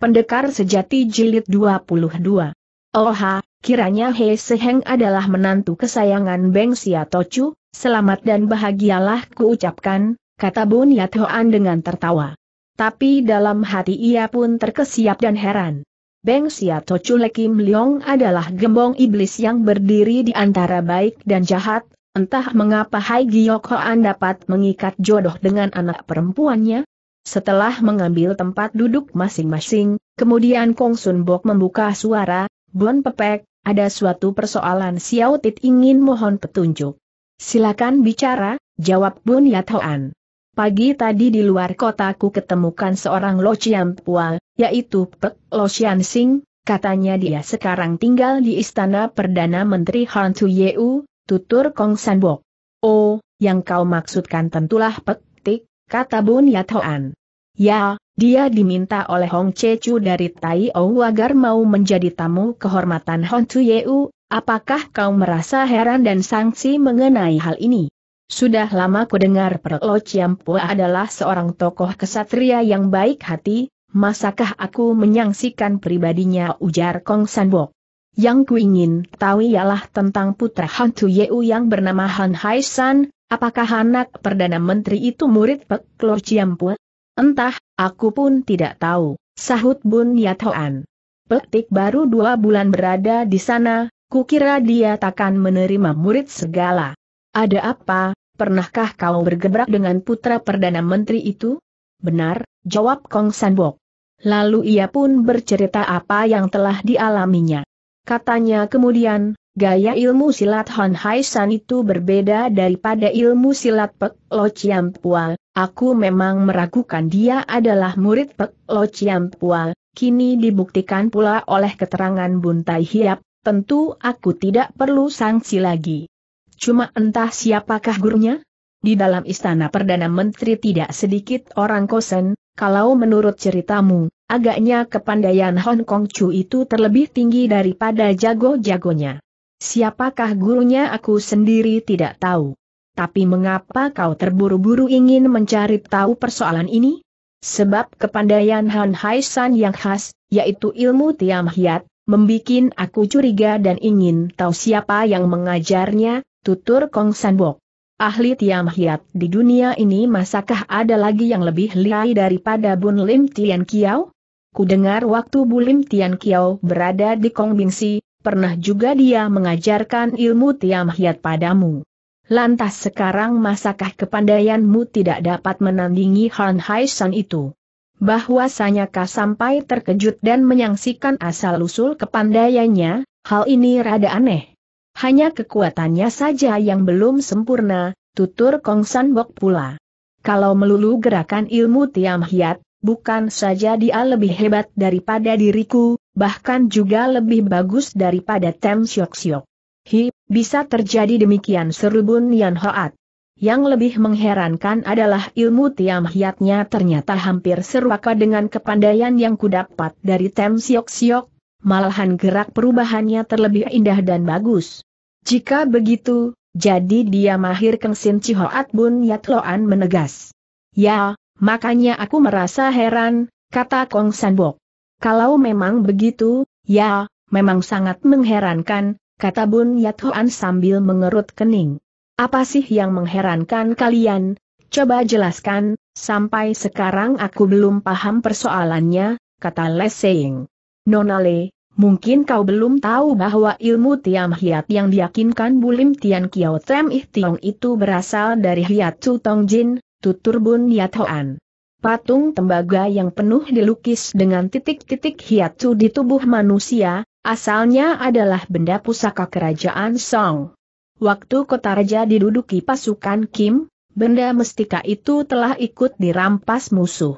Pendekar Sejati Jilid 22. Oha, kiranya He Seheng adalah menantu kesayangan Beng Sia Tochu, selamat dan bahagialah kuucapkan, kata Bun Yathoan dengan tertawa. Tapi dalam hati ia pun terkesiap dan heran. Beng Sia Tochu Lekim Leong adalah gembong iblis yang berdiri di antara baik dan jahat, entah mengapa Hai Giyok Hoan dapat mengikat jodoh dengan anak perempuannya, setelah mengambil tempat duduk masing-masing, kemudian Kong Sun Bok membuka suara, Bon Pepek, ada suatu persoalan Xiao Tit ingin mohon petunjuk. Silakan bicara, jawab Bun Yathoan. Pagi tadi di luar kota ku ketemukan seorang Lo Chiam Pua, yaitu Pek Lo Chian Sing, katanya dia sekarang tinggal di istana Perdana Menteri Han Tu Yeu, tutur Kong Bok. Oh, yang kau maksudkan tentulah Pek Tik, kata Bun Yathoan. Ya, dia diminta oleh Hong Chechu dari Tai Ou agar mau menjadi tamu kehormatan Hong Hon Yeu, apakah kau merasa heran dan sangsi mengenai hal ini? Sudah lama ku dengar Perlo Ciampua adalah seorang tokoh kesatria yang baik hati, masakah aku menyangsikan pribadinya ujar Kong Sanbok. Yang ku ingin tahu ialah tentang putra Han Tu Yeu yang bernama Han Hai San, apakah anak Perdana Menteri itu murid Perlo Ciampua? Entah, aku pun tidak tahu, sahut Bun Yathoan. Petik baru dua bulan berada di sana, kukira dia takkan menerima murid segala. Ada apa, pernahkah kau bergebrak dengan putra Perdana Menteri itu? Benar, jawab Kong Sanbok. Lalu ia pun bercerita apa yang telah dialaminya. Katanya kemudian, Gaya ilmu silat Hon Hai San itu berbeda daripada ilmu silat Pek Lo Chiam Pual. Aku memang meragukan dia adalah murid Pek Lo Chiam Pual. Kini dibuktikan pula oleh keterangan Buntai Hiap, tentu aku tidak perlu sanksi lagi. Cuma entah siapakah gurunya? Di dalam istana Perdana Menteri tidak sedikit orang kosen, kalau menurut ceritamu, agaknya kepandaian Hong Kong Chu itu terlebih tinggi daripada jago-jagonya. Siapakah gurunya aku sendiri tidak tahu. Tapi mengapa kau terburu-buru ingin mencari tahu persoalan ini? Sebab kepandaian Han Hai San yang khas, yaitu ilmu Tiam Hiat, membikin aku curiga dan ingin tahu siapa yang mengajarnya, tutur Kong Sanbok. Ahli Tiam Hiat di dunia ini masakah ada lagi yang lebih lihai daripada Bun Lim Tian Kiao? Kudengar waktu Bu Lim Tian Kiao berada di Kong Bingsi, pernah juga dia mengajarkan ilmu tiam hiat padamu. Lantas sekarang masakah kepandaianmu tidak dapat menandingi Han Hai San itu? Bahwasanya kah sampai terkejut dan menyangsikan asal-usul kepandaiannya, hal ini rada aneh. Hanya kekuatannya saja yang belum sempurna, tutur Kong San Bok pula. Kalau melulu gerakan ilmu tiam hiat, bukan saja dia lebih hebat daripada diriku, bahkan juga lebih bagus daripada Tem Siok Siok. Hi, bisa terjadi demikian seru Bun Yan Hoat. Yang lebih mengherankan adalah ilmu Tiam Hiatnya ternyata hampir serupa dengan kepandaian yang kudapat dari Tem Siok Siok, malahan gerak perubahannya terlebih indah dan bagus. Jika begitu, jadi dia mahir Kengsin Cihoat Bun Yat Loan menegas. Ya, makanya aku merasa heran, kata Kong Sanbok. Kalau memang begitu, ya, memang sangat mengherankan, kata Bun Yat Hoan sambil mengerut kening. Apa sih yang mengherankan kalian? Coba jelaskan, sampai sekarang aku belum paham persoalannya, kata Lesseing. Nonale, mungkin kau belum tahu bahwa ilmu Tiam Hiat yang diyakinkan Bulim Tian Kiao Tem Ih Tiong itu berasal dari Hiat Tu Tong Jin, tutur Bun Yat Hoan patung tembaga yang penuh dilukis dengan titik-titik hiatu di tubuh manusia, asalnya adalah benda pusaka kerajaan Song. Waktu kota raja diduduki pasukan Kim, benda mestika itu telah ikut dirampas musuh.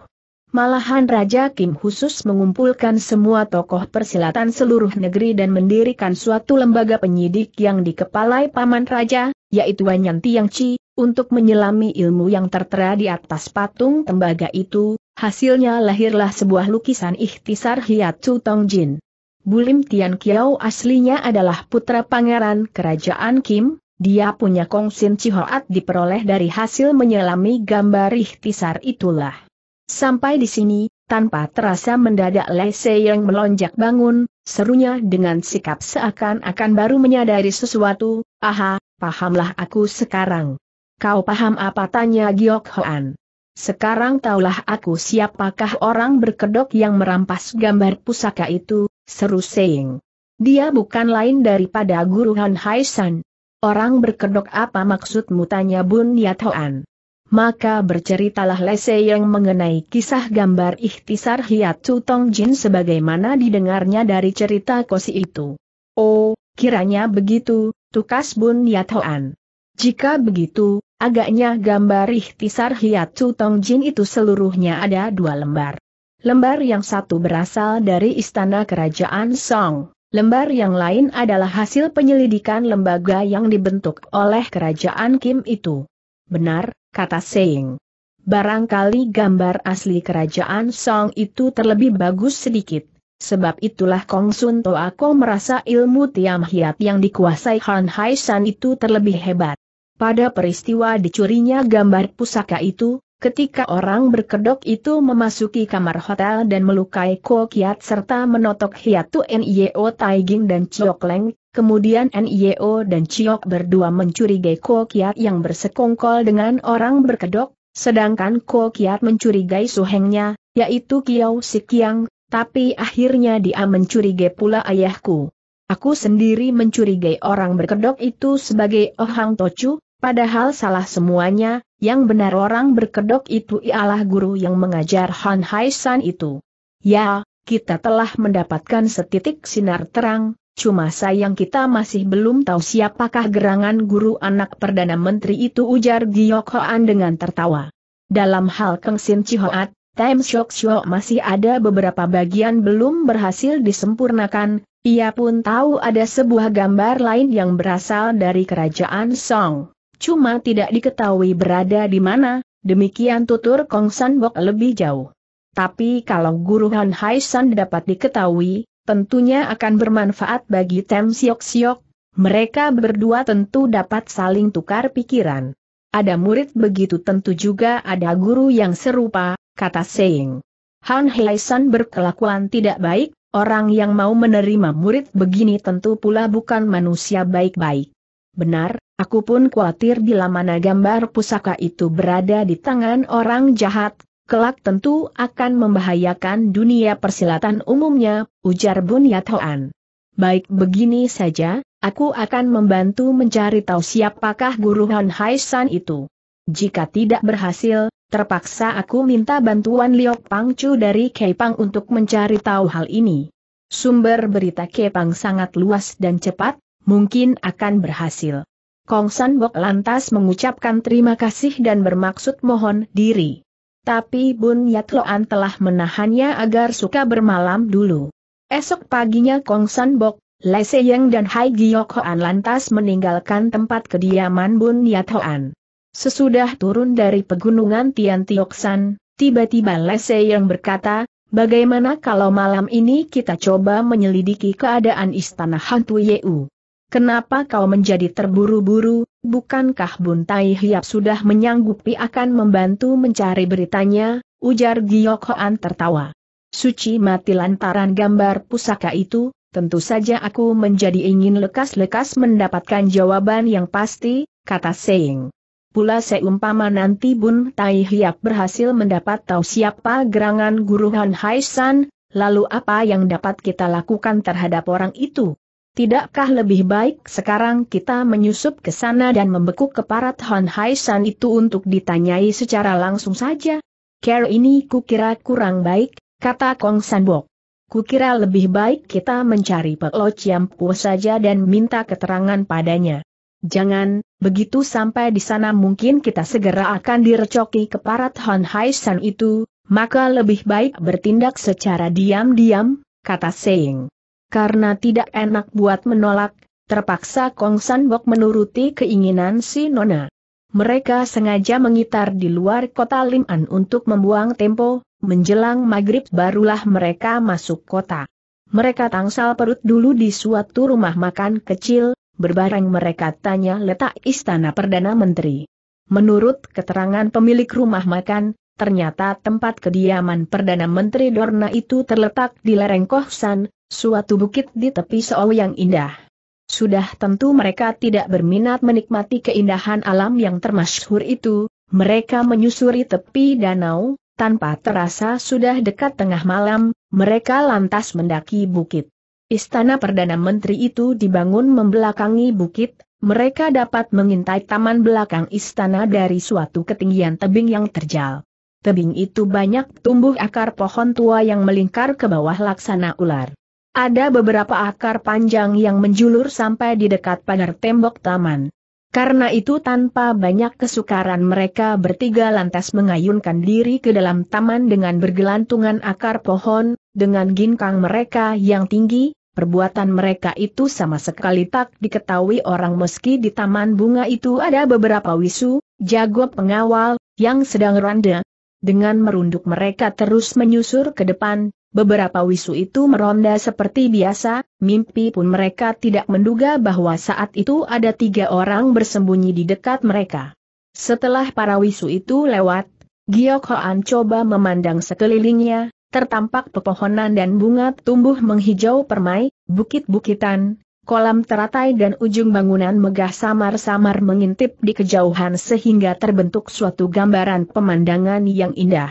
Malahan Raja Kim khusus mengumpulkan semua tokoh persilatan seluruh negeri dan mendirikan suatu lembaga penyidik yang dikepalai Paman Raja, yaitu Wanyanti Yang Chi, untuk menyelami ilmu yang tertera di atas patung tembaga itu, hasilnya lahirlah sebuah lukisan ikhtisar Tong Jin. Bulim Tian Kiao aslinya adalah putra pangeran kerajaan Kim, dia punya Sin Cihoat diperoleh dari hasil menyelami gambar ikhtisar itulah. Sampai di sini, tanpa terasa mendadak Lei Se yang melonjak bangun, serunya dengan sikap seakan-akan baru menyadari sesuatu, aha, pahamlah aku sekarang. Kau paham apa tanya Giok Hoan? Sekarang taulah aku siapakah orang berkedok yang merampas gambar pusaka itu, seru Seing. Dia bukan lain daripada guru Han Hai San. Orang berkedok apa maksudmu tanya Bun Yat Hoan. Maka berceritalah Le yang mengenai kisah gambar ikhtisar Hiat Chu Tong Jin sebagaimana didengarnya dari cerita kosi itu. Oh, kiranya begitu, tukas Bun Yat Hoan. Jika begitu, Agaknya gambar ikhtisar Tong Jin itu seluruhnya ada dua lembar. Lembar yang satu berasal dari istana kerajaan Song. Lembar yang lain adalah hasil penyelidikan lembaga yang dibentuk oleh kerajaan Kim itu. Benar, kata Seing. Barangkali gambar asli kerajaan Song itu terlebih bagus sedikit. Sebab itulah Kong Sun Toako merasa ilmu Tiam Hiat yang dikuasai Han Hai San itu terlebih hebat. Pada peristiwa dicurinya gambar pusaka itu, ketika orang berkedok itu memasuki kamar hotel dan melukai Ko Kiat serta menotok hiatu Nio Taiging dan Chiok Leng, kemudian Nio dan Chiok berdua mencurigai Ko Kiat yang bersekongkol dengan orang berkedok, sedangkan Ko Kiat mencurigai suhengnya, yaitu Kiao Sikiang, tapi akhirnya dia mencurigai pula ayahku. Aku sendiri mencurigai orang berkedok itu sebagai Ohang Tochu, Padahal salah semuanya, yang benar orang berkedok itu ialah guru yang mengajar Han Hai San itu. Ya, kita telah mendapatkan setitik sinar terang, cuma sayang kita masih belum tahu siapakah gerangan guru anak Perdana Menteri itu ujar Giyok Hoan dengan tertawa. Dalam hal Keng Sin Chihoat, Time Shock Show masih ada beberapa bagian belum berhasil disempurnakan, ia pun tahu ada sebuah gambar lain yang berasal dari kerajaan Song cuma tidak diketahui berada di mana, demikian tutur Kong San Bok lebih jauh. Tapi kalau guru Han Hai San dapat diketahui, tentunya akan bermanfaat bagi Tem Siok Siok, mereka berdua tentu dapat saling tukar pikiran. Ada murid begitu tentu juga ada guru yang serupa, kata Seing. Han Hai San berkelakuan tidak baik, Orang yang mau menerima murid begini tentu pula bukan manusia baik-baik. Benar, Aku pun khawatir bila mana gambar pusaka itu berada di tangan orang jahat, kelak tentu akan membahayakan dunia persilatan umumnya, ujar Bun Hoan. Baik begini saja, aku akan membantu mencari tahu siapakah guru Han Hai San itu. Jika tidak berhasil, terpaksa aku minta bantuan Liok Pangcu dari Kepang untuk mencari tahu hal ini. Sumber berita Kepang sangat luas dan cepat, mungkin akan berhasil. Kong San Bok lantas mengucapkan terima kasih dan bermaksud mohon diri. Tapi Bun Yat Loan telah menahannya agar suka bermalam dulu. Esok paginya Kong San Bok, Lai Seyeng dan Hai Giok Hoan lantas meninggalkan tempat kediaman Bun Yat Hoan. Sesudah turun dari pegunungan Tian Tiok San, tiba-tiba Lai Yang berkata, Bagaimana kalau malam ini kita coba menyelidiki keadaan istana hantu Yeu? Kenapa kau menjadi terburu-buru, bukankah Bun Tai Hiap sudah menyanggupi akan membantu mencari beritanya, ujar Giyok Hoan tertawa. Suci mati lantaran gambar pusaka itu, tentu saja aku menjadi ingin lekas-lekas mendapatkan jawaban yang pasti, kata Seing. Pula seumpama nanti Bun Tai Hiap berhasil mendapat tahu siapa gerangan guru Han Hai San, lalu apa yang dapat kita lakukan terhadap orang itu? Tidakkah lebih baik sekarang kita menyusup ke sana dan membekuk keparat Hon Hai San itu untuk ditanyai secara langsung saja? Care ini kukira kurang baik, kata Kong San Bok. Kukira lebih baik kita mencari Lo Chiam Chiampu saja dan minta keterangan padanya. Jangan, begitu sampai di sana mungkin kita segera akan direcoki keparat Hon Hai San itu, maka lebih baik bertindak secara diam-diam, kata Seing. Karena tidak enak buat menolak, terpaksa Kong San Sanbok menuruti keinginan si Nona. Mereka sengaja mengitar di luar kota Liman untuk membuang tempo, menjelang maghrib barulah mereka masuk kota. Mereka tangsal perut dulu di suatu rumah makan kecil, berbareng mereka tanya letak istana Perdana Menteri. Menurut keterangan pemilik rumah makan, ternyata tempat kediaman Perdana Menteri Dorna itu terletak di lereng Kohsan, suatu bukit di tepi Seoul yang indah. Sudah tentu mereka tidak berminat menikmati keindahan alam yang termasyhur itu, mereka menyusuri tepi danau, tanpa terasa sudah dekat tengah malam, mereka lantas mendaki bukit. Istana Perdana Menteri itu dibangun membelakangi bukit, mereka dapat mengintai taman belakang istana dari suatu ketinggian tebing yang terjal tebing itu banyak tumbuh akar pohon tua yang melingkar ke bawah laksana ular. Ada beberapa akar panjang yang menjulur sampai di dekat pagar tembok taman. Karena itu tanpa banyak kesukaran mereka bertiga lantas mengayunkan diri ke dalam taman dengan bergelantungan akar pohon, dengan ginkang mereka yang tinggi, perbuatan mereka itu sama sekali tak diketahui orang meski di taman bunga itu ada beberapa wisu, jago pengawal, yang sedang ronde, dengan merunduk mereka terus menyusur ke depan, beberapa wisu itu meronda seperti biasa, mimpi pun mereka tidak menduga bahwa saat itu ada tiga orang bersembunyi di dekat mereka. Setelah para wisu itu lewat, Giok Hoan coba memandang sekelilingnya, tertampak pepohonan dan bunga tumbuh menghijau permai, bukit-bukitan, Kolam teratai dan ujung bangunan megah samar-samar mengintip di kejauhan sehingga terbentuk suatu gambaran pemandangan yang indah.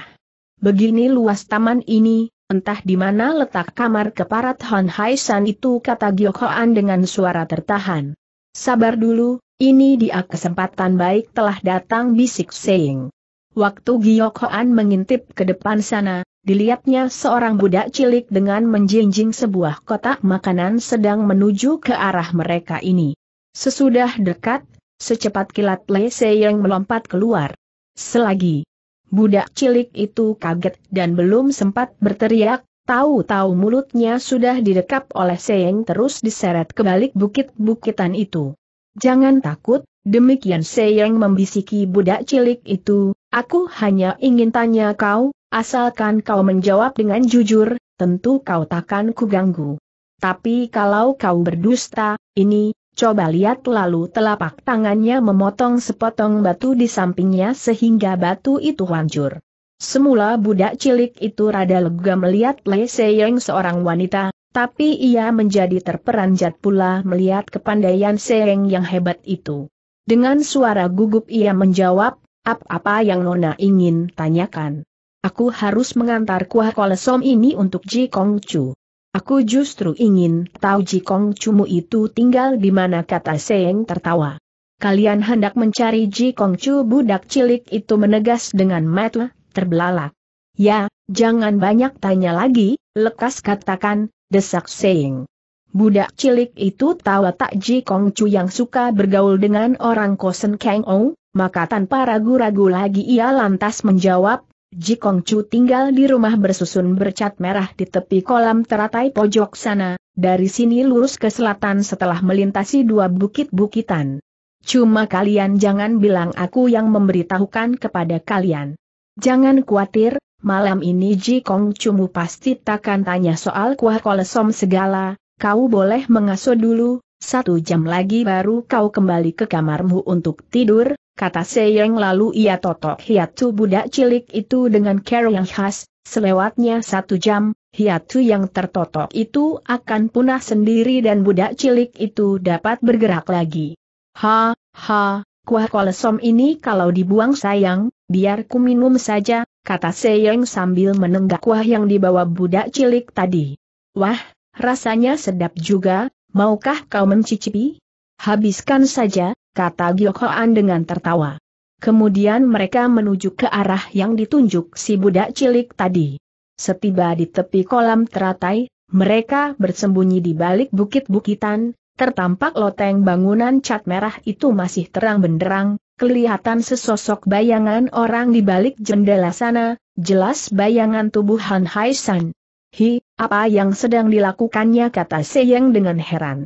Begini luas taman ini, entah di mana letak kamar keparat Han Hai San itu kata Giokhoan dengan suara tertahan. Sabar dulu, ini dia kesempatan baik telah datang bisik Seing. Waktu Giokhoan mengintip ke depan sana, dilihatnya seorang budak cilik dengan menjinjing sebuah kotak makanan sedang menuju ke arah mereka ini. Sesudah dekat, secepat kilat Le yang melompat keluar. Selagi budak cilik itu kaget dan belum sempat berteriak, tahu-tahu mulutnya sudah didekap oleh Seyeng terus diseret ke balik bukit-bukitan itu. Jangan takut, demikian Seyeng membisiki budak cilik itu, Aku hanya ingin tanya kau, asalkan kau menjawab dengan jujur, tentu kau takkan kuganggu. Tapi kalau kau berdusta, ini, coba lihat lalu telapak tangannya memotong sepotong batu di sampingnya sehingga batu itu hancur. Semula budak cilik itu rada lega melihat Le Seyeng seorang wanita, tapi ia menjadi terperanjat pula melihat kepandaian Seyeng yang hebat itu. Dengan suara gugup ia menjawab, apa-apa yang Nona ingin tanyakan? Aku harus mengantar kuah kolesom ini untuk Ji Kong Chu. Aku justru ingin tahu Ji Kong Chumu itu tinggal di mana kata Seng tertawa. Kalian hendak mencari Ji Kong Chu budak cilik itu menegas dengan mata terbelalak. Ya, jangan banyak tanya lagi, lekas katakan, desak Seng. Budak cilik itu tahu tak Ji Kong Chu yang suka bergaul dengan orang kosen Kang Ong? maka tanpa ragu-ragu lagi ia lantas menjawab, Ji Kong Chu tinggal di rumah bersusun bercat merah di tepi kolam teratai pojok sana, dari sini lurus ke selatan setelah melintasi dua bukit-bukitan. Cuma kalian jangan bilang aku yang memberitahukan kepada kalian. Jangan khawatir, malam ini Ji Chu mu pasti takkan tanya soal kuah kolesom segala, kau boleh mengasuh dulu, satu jam lagi baru kau kembali ke kamarmu untuk tidur, kata Seyeng lalu ia totok hiatu budak cilik itu dengan care yang khas, selewatnya satu jam, hiatu yang tertotok itu akan punah sendiri dan budak cilik itu dapat bergerak lagi. Ha, ha, kuah kolesom ini kalau dibuang sayang, biar ku minum saja, kata Seyeng sambil menenggak kuah yang dibawa budak cilik tadi. Wah, rasanya sedap juga, maukah kau mencicipi? Habiskan saja, kata Giokhoan dengan tertawa. Kemudian mereka menuju ke arah yang ditunjuk si budak cilik tadi. Setiba di tepi kolam teratai, mereka bersembunyi di balik bukit-bukitan, tertampak loteng bangunan cat merah itu masih terang benderang, kelihatan sesosok bayangan orang di balik jendela sana, jelas bayangan tubuh Han Hai San. Hi, apa yang sedang dilakukannya kata Seyeng dengan heran.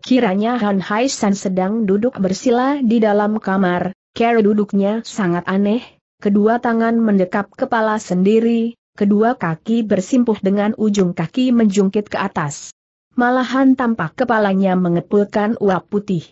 Kiranya Han Hai San sedang duduk bersila di dalam kamar, cara duduknya sangat aneh, kedua tangan mendekap kepala sendiri, kedua kaki bersimpuh dengan ujung kaki menjungkit ke atas. Malahan tampak kepalanya mengepulkan uap putih.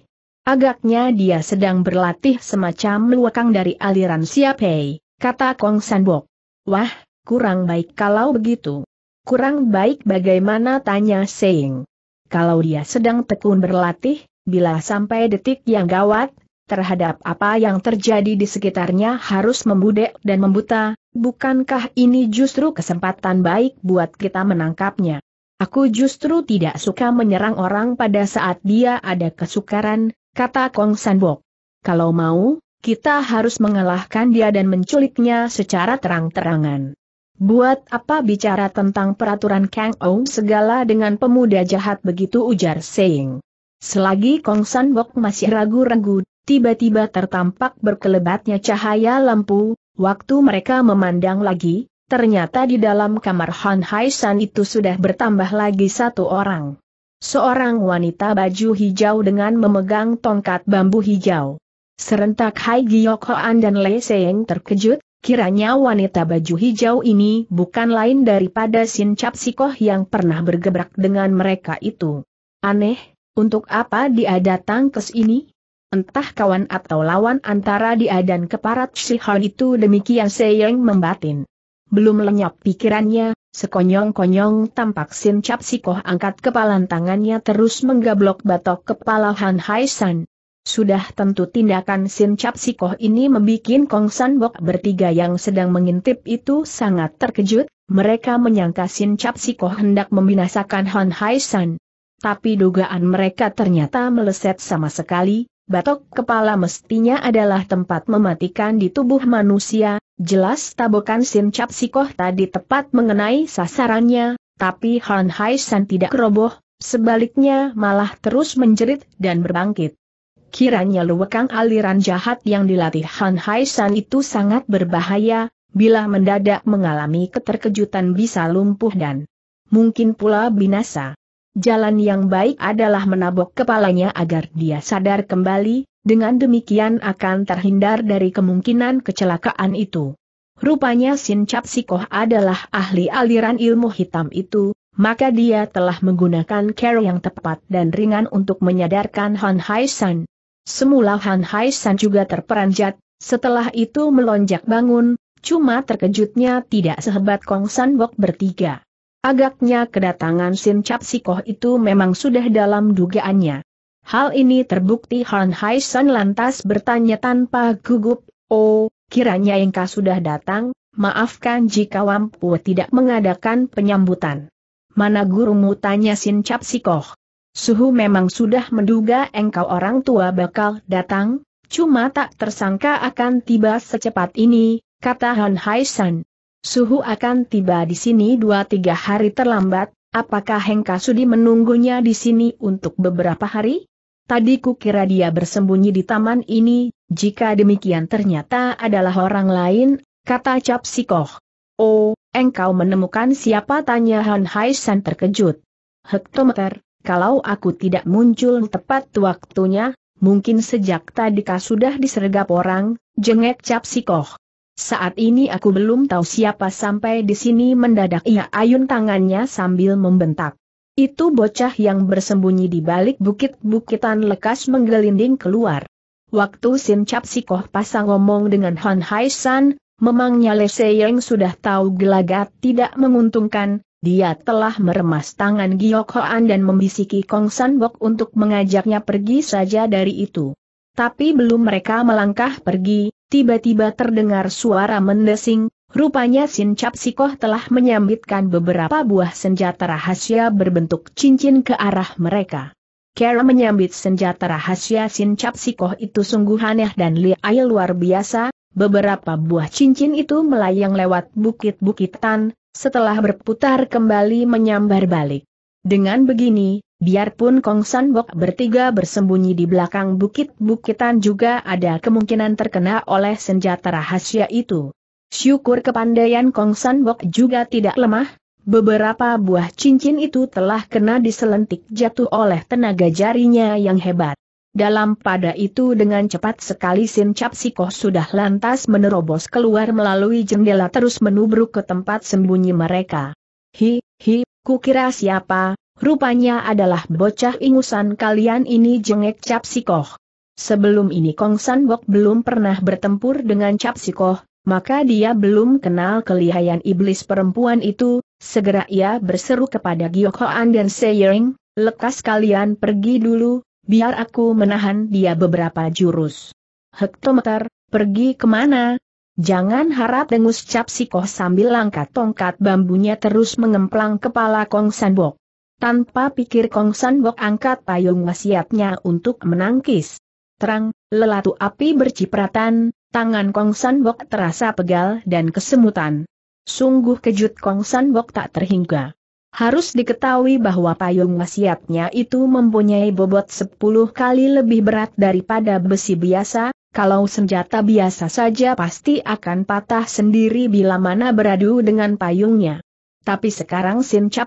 Agaknya dia sedang berlatih semacam luakang dari aliran Siapei, kata Kong Sanbok. Wah, kurang baik kalau begitu. Kurang baik bagaimana tanya Seing kalau dia sedang tekun berlatih, bila sampai detik yang gawat, terhadap apa yang terjadi di sekitarnya harus membudek dan membuta, bukankah ini justru kesempatan baik buat kita menangkapnya? Aku justru tidak suka menyerang orang pada saat dia ada kesukaran, kata Kong Sanbok. Kalau mau, kita harus mengalahkan dia dan menculiknya secara terang-terangan. Buat apa bicara tentang peraturan Kang Ou segala dengan pemuda jahat begitu ujar Seing. Selagi Kong San Bok masih ragu-ragu, tiba-tiba tertampak berkelebatnya cahaya lampu, waktu mereka memandang lagi, ternyata di dalam kamar Han Hai San itu sudah bertambah lagi satu orang. Seorang wanita baju hijau dengan memegang tongkat bambu hijau. Serentak Hai Giok Hoan dan Lei Seng terkejut, Kiranya wanita baju hijau ini bukan lain daripada Sin Cap yang pernah bergebrak dengan mereka itu. Aneh, untuk apa dia datang ke sini? Entah kawan atau lawan antara dia dan keparat Sihon itu demikian Seyeng membatin. Belum lenyap pikirannya, sekonyong-konyong tampak Sin Cap angkat kepalan tangannya terus menggablok batok kepala Han Hai San. Sudah tentu tindakan Sin Cap Sikoh ini membuat Kong San Bok bertiga yang sedang mengintip itu sangat terkejut, mereka menyangka Sin Cap Sikoh hendak membinasakan Han Hai San. Tapi dugaan mereka ternyata meleset sama sekali, batok kepala mestinya adalah tempat mematikan di tubuh manusia, jelas tabokan Sin Cap Sikoh tadi tepat mengenai sasarannya, tapi Han Hai San tidak roboh, sebaliknya malah terus menjerit dan berbangkit. Kiranya luwekang aliran jahat yang dilatih Han Hai San itu sangat berbahaya, bila mendadak mengalami keterkejutan bisa lumpuh dan mungkin pula binasa. Jalan yang baik adalah menabok kepalanya agar dia sadar kembali, dengan demikian akan terhindar dari kemungkinan kecelakaan itu. Rupanya Sin Cap Sikoh adalah ahli aliran ilmu hitam itu, maka dia telah menggunakan cara yang tepat dan ringan untuk menyadarkan Han Hai San. Semula Han Hai San juga terperanjat, setelah itu melonjak bangun, cuma terkejutnya tidak sehebat Kong San Bok bertiga. Agaknya kedatangan Sin Cap Sikoh itu memang sudah dalam dugaannya. Hal ini terbukti Han Hai San lantas bertanya tanpa gugup, Oh, kiranya Engka sudah datang, maafkan jika Wampu tidak mengadakan penyambutan. Mana gurumu tanya Sin Cap Sikoh? Suhu memang sudah menduga engkau orang tua bakal datang, cuma tak tersangka akan tiba secepat ini, kata Han Hai San. Suhu akan tiba di sini dua tiga hari terlambat, apakah Hengka Sudi menunggunya di sini untuk beberapa hari? Tadi kukira dia bersembunyi di taman ini, jika demikian ternyata adalah orang lain, kata Cap Sikoh. Oh, engkau menemukan siapa tanya Han Hai San terkejut. Hektometer, kalau aku tidak muncul tepat waktunya, mungkin sejak tadi kau sudah disergap orang, jengek cap si koh. Saat ini aku belum tahu siapa sampai di sini mendadak ia ayun tangannya sambil membentak. Itu bocah yang bersembunyi di balik bukit-bukitan lekas menggelinding keluar. Waktu Sin Cap Sikoh pasang ngomong dengan Han Hai San, memangnya Le Seyeng sudah tahu gelagat tidak menguntungkan, dia telah meremas tangan Giok Hoan dan membisiki Kong San Bok untuk mengajaknya pergi saja dari itu. Tapi belum mereka melangkah pergi, tiba-tiba terdengar suara mendesing, rupanya Sin Cap Sikoh telah menyambitkan beberapa buah senjata rahasia berbentuk cincin ke arah mereka. Kera menyambit senjata rahasia Sin Cap Sikoh itu sungguh aneh dan liai luar biasa, Beberapa buah cincin itu melayang lewat bukit-bukitan, setelah berputar kembali menyambar balik. Dengan begini, biarpun Kong San Bok bertiga bersembunyi di belakang bukit-bukitan juga ada kemungkinan terkena oleh senjata rahasia itu. Syukur kepandaian Kong San Bok juga tidak lemah, beberapa buah cincin itu telah kena diselentik jatuh oleh tenaga jarinya yang hebat. Dalam pada itu dengan cepat sekali Sin Cap sudah lantas menerobos keluar melalui jendela terus menubruk ke tempat sembunyi mereka. Hi, hi, kukira siapa, rupanya adalah bocah ingusan kalian ini jengek Cap Sebelum ini Kong San Bok belum pernah bertempur dengan Cap maka dia belum kenal kelihayan iblis perempuan itu, segera ia berseru kepada Gio Hoan dan Seyering, lekas kalian pergi dulu, biar aku menahan dia beberapa jurus. Hektometer, pergi kemana? Jangan harap dengus cap sikoh sambil langkat tongkat bambunya terus mengemplang kepala Kong Sanbok. Tanpa pikir Kong Sanbok angkat payung wasiatnya untuk menangkis. Terang, lelatu api bercipratan, tangan Kong Sanbok terasa pegal dan kesemutan. Sungguh kejut Kong Sanbok tak terhingga. Harus diketahui bahwa payung wasiatnya itu mempunyai bobot 10 kali lebih berat daripada besi biasa, kalau senjata biasa saja pasti akan patah sendiri bila mana beradu dengan payungnya. Tapi sekarang Sin Cap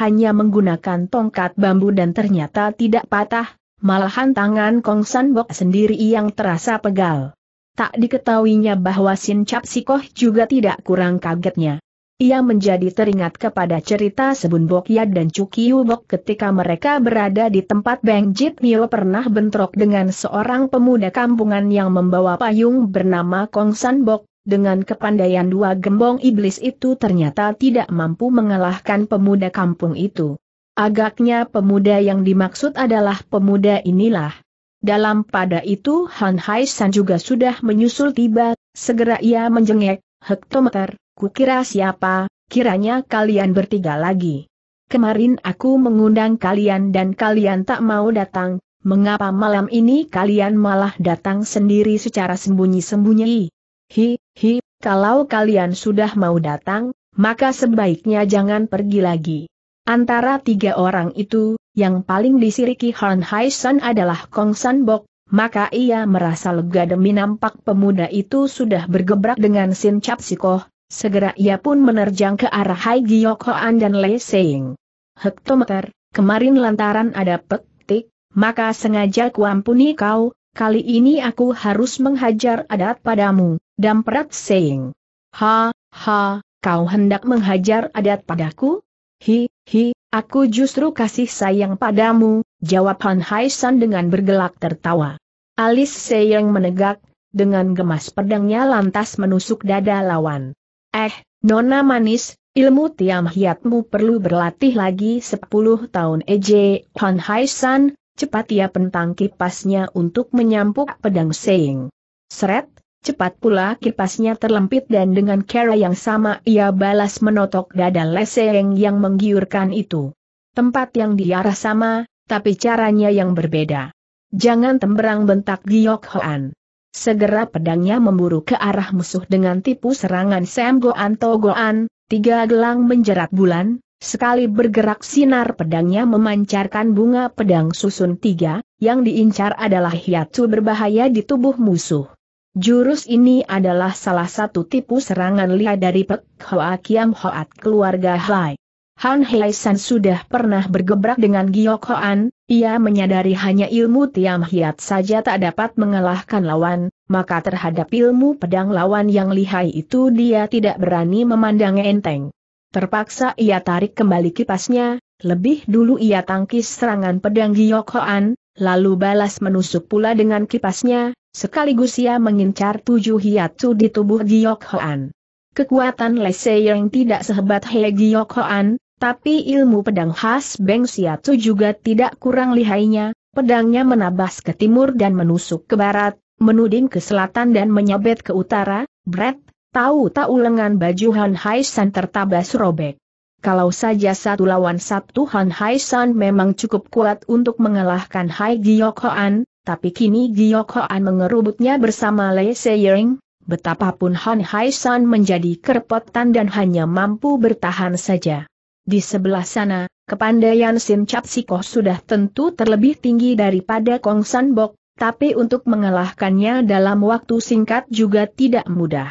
hanya menggunakan tongkat bambu dan ternyata tidak patah, malahan tangan Kong San Bok sendiri yang terasa pegal. Tak diketahuinya bahwa Sin Cap juga tidak kurang kagetnya. Ia menjadi teringat kepada cerita Sebun Yad dan Cukiu Bok ketika mereka berada di tempat Beng Jit Mio pernah bentrok dengan seorang pemuda kampungan yang membawa payung bernama Kong San Bok, dengan kepandaian dua gembong iblis itu ternyata tidak mampu mengalahkan pemuda kampung itu. Agaknya pemuda yang dimaksud adalah pemuda inilah. Dalam pada itu Han Hai San juga sudah menyusul tiba, segera ia menjengek, hektometer, Kukira siapa, kiranya kalian bertiga lagi. Kemarin aku mengundang kalian dan kalian tak mau datang, mengapa malam ini kalian malah datang sendiri secara sembunyi-sembunyi? Hi, hi, kalau kalian sudah mau datang, maka sebaiknya jangan pergi lagi. Antara tiga orang itu, yang paling disiriki Han Hai San adalah Kong San Bok, maka ia merasa lega demi nampak pemuda itu sudah bergebrak dengan Sin Chap Sikoh, Segera ia pun menerjang ke arah Hai Giyokoan dan Lei Seing. Hektometer, kemarin lantaran ada petik, maka sengaja kuampuni kau, kali ini aku harus menghajar adat padamu, damprat Seing. Ha, ha, kau hendak menghajar adat padaku? Hi, hi, aku justru kasih sayang padamu, jawab Han Hai San dengan bergelak tertawa. Alis Seing menegak, dengan gemas pedangnya lantas menusuk dada lawan. Eh, Nona Manis, ilmu tiam hiatmu perlu berlatih lagi 10 tahun EJ eh, Han Hai San, cepat ia pentang kipasnya untuk menyampuk pedang Seing. Seret, cepat pula kipasnya terlempit dan dengan cara yang sama ia balas menotok dada leseng yang menggiurkan itu. Tempat yang diarah sama, tapi caranya yang berbeda. Jangan temberang bentak Giok Hoan. Segera pedangnya memburu ke arah musuh dengan tipu serangan Sam Goan Togoan, tiga gelang menjerat bulan, sekali bergerak sinar pedangnya memancarkan bunga pedang susun tiga, yang diincar adalah hiatu berbahaya di tubuh musuh. Jurus ini adalah salah satu tipu serangan lia dari Pek Hoa Kiam Hoat keluarga Hai. Han Hai San sudah pernah bergebrak dengan Giyok Hoan, ia menyadari hanya ilmu Tiam Hiat saja tak dapat mengalahkan lawan, maka terhadap ilmu pedang lawan yang lihai itu dia tidak berani memandang enteng. Terpaksa ia tarik kembali kipasnya, lebih dulu ia tangkis serangan pedang Giok lalu balas menusuk pula dengan kipasnya, sekaligus ia mengincar tujuh hiatus di tubuh Giok Kekuatan Lese yang tidak sehebat He Giok tapi ilmu pedang khas Beng Siatu juga tidak kurang lihainya, pedangnya menabas ke timur dan menusuk ke barat, menuding ke selatan dan menyabet ke utara, Brett, tahu-tahu lengan baju Han Hai San tertabas robek. Kalau saja satu lawan satu Han Hai San memang cukup kuat untuk mengalahkan Hai Giok Hoan, tapi kini Giok Hoan mengerubutnya bersama Lei Seyering, betapapun Han Hai San menjadi kerepotan dan hanya mampu bertahan saja. Di sebelah sana, kepandaian sin Cap Sikoh sudah tentu terlebih tinggi daripada Kong San Bok, tapi untuk mengalahkannya dalam waktu singkat juga tidak mudah.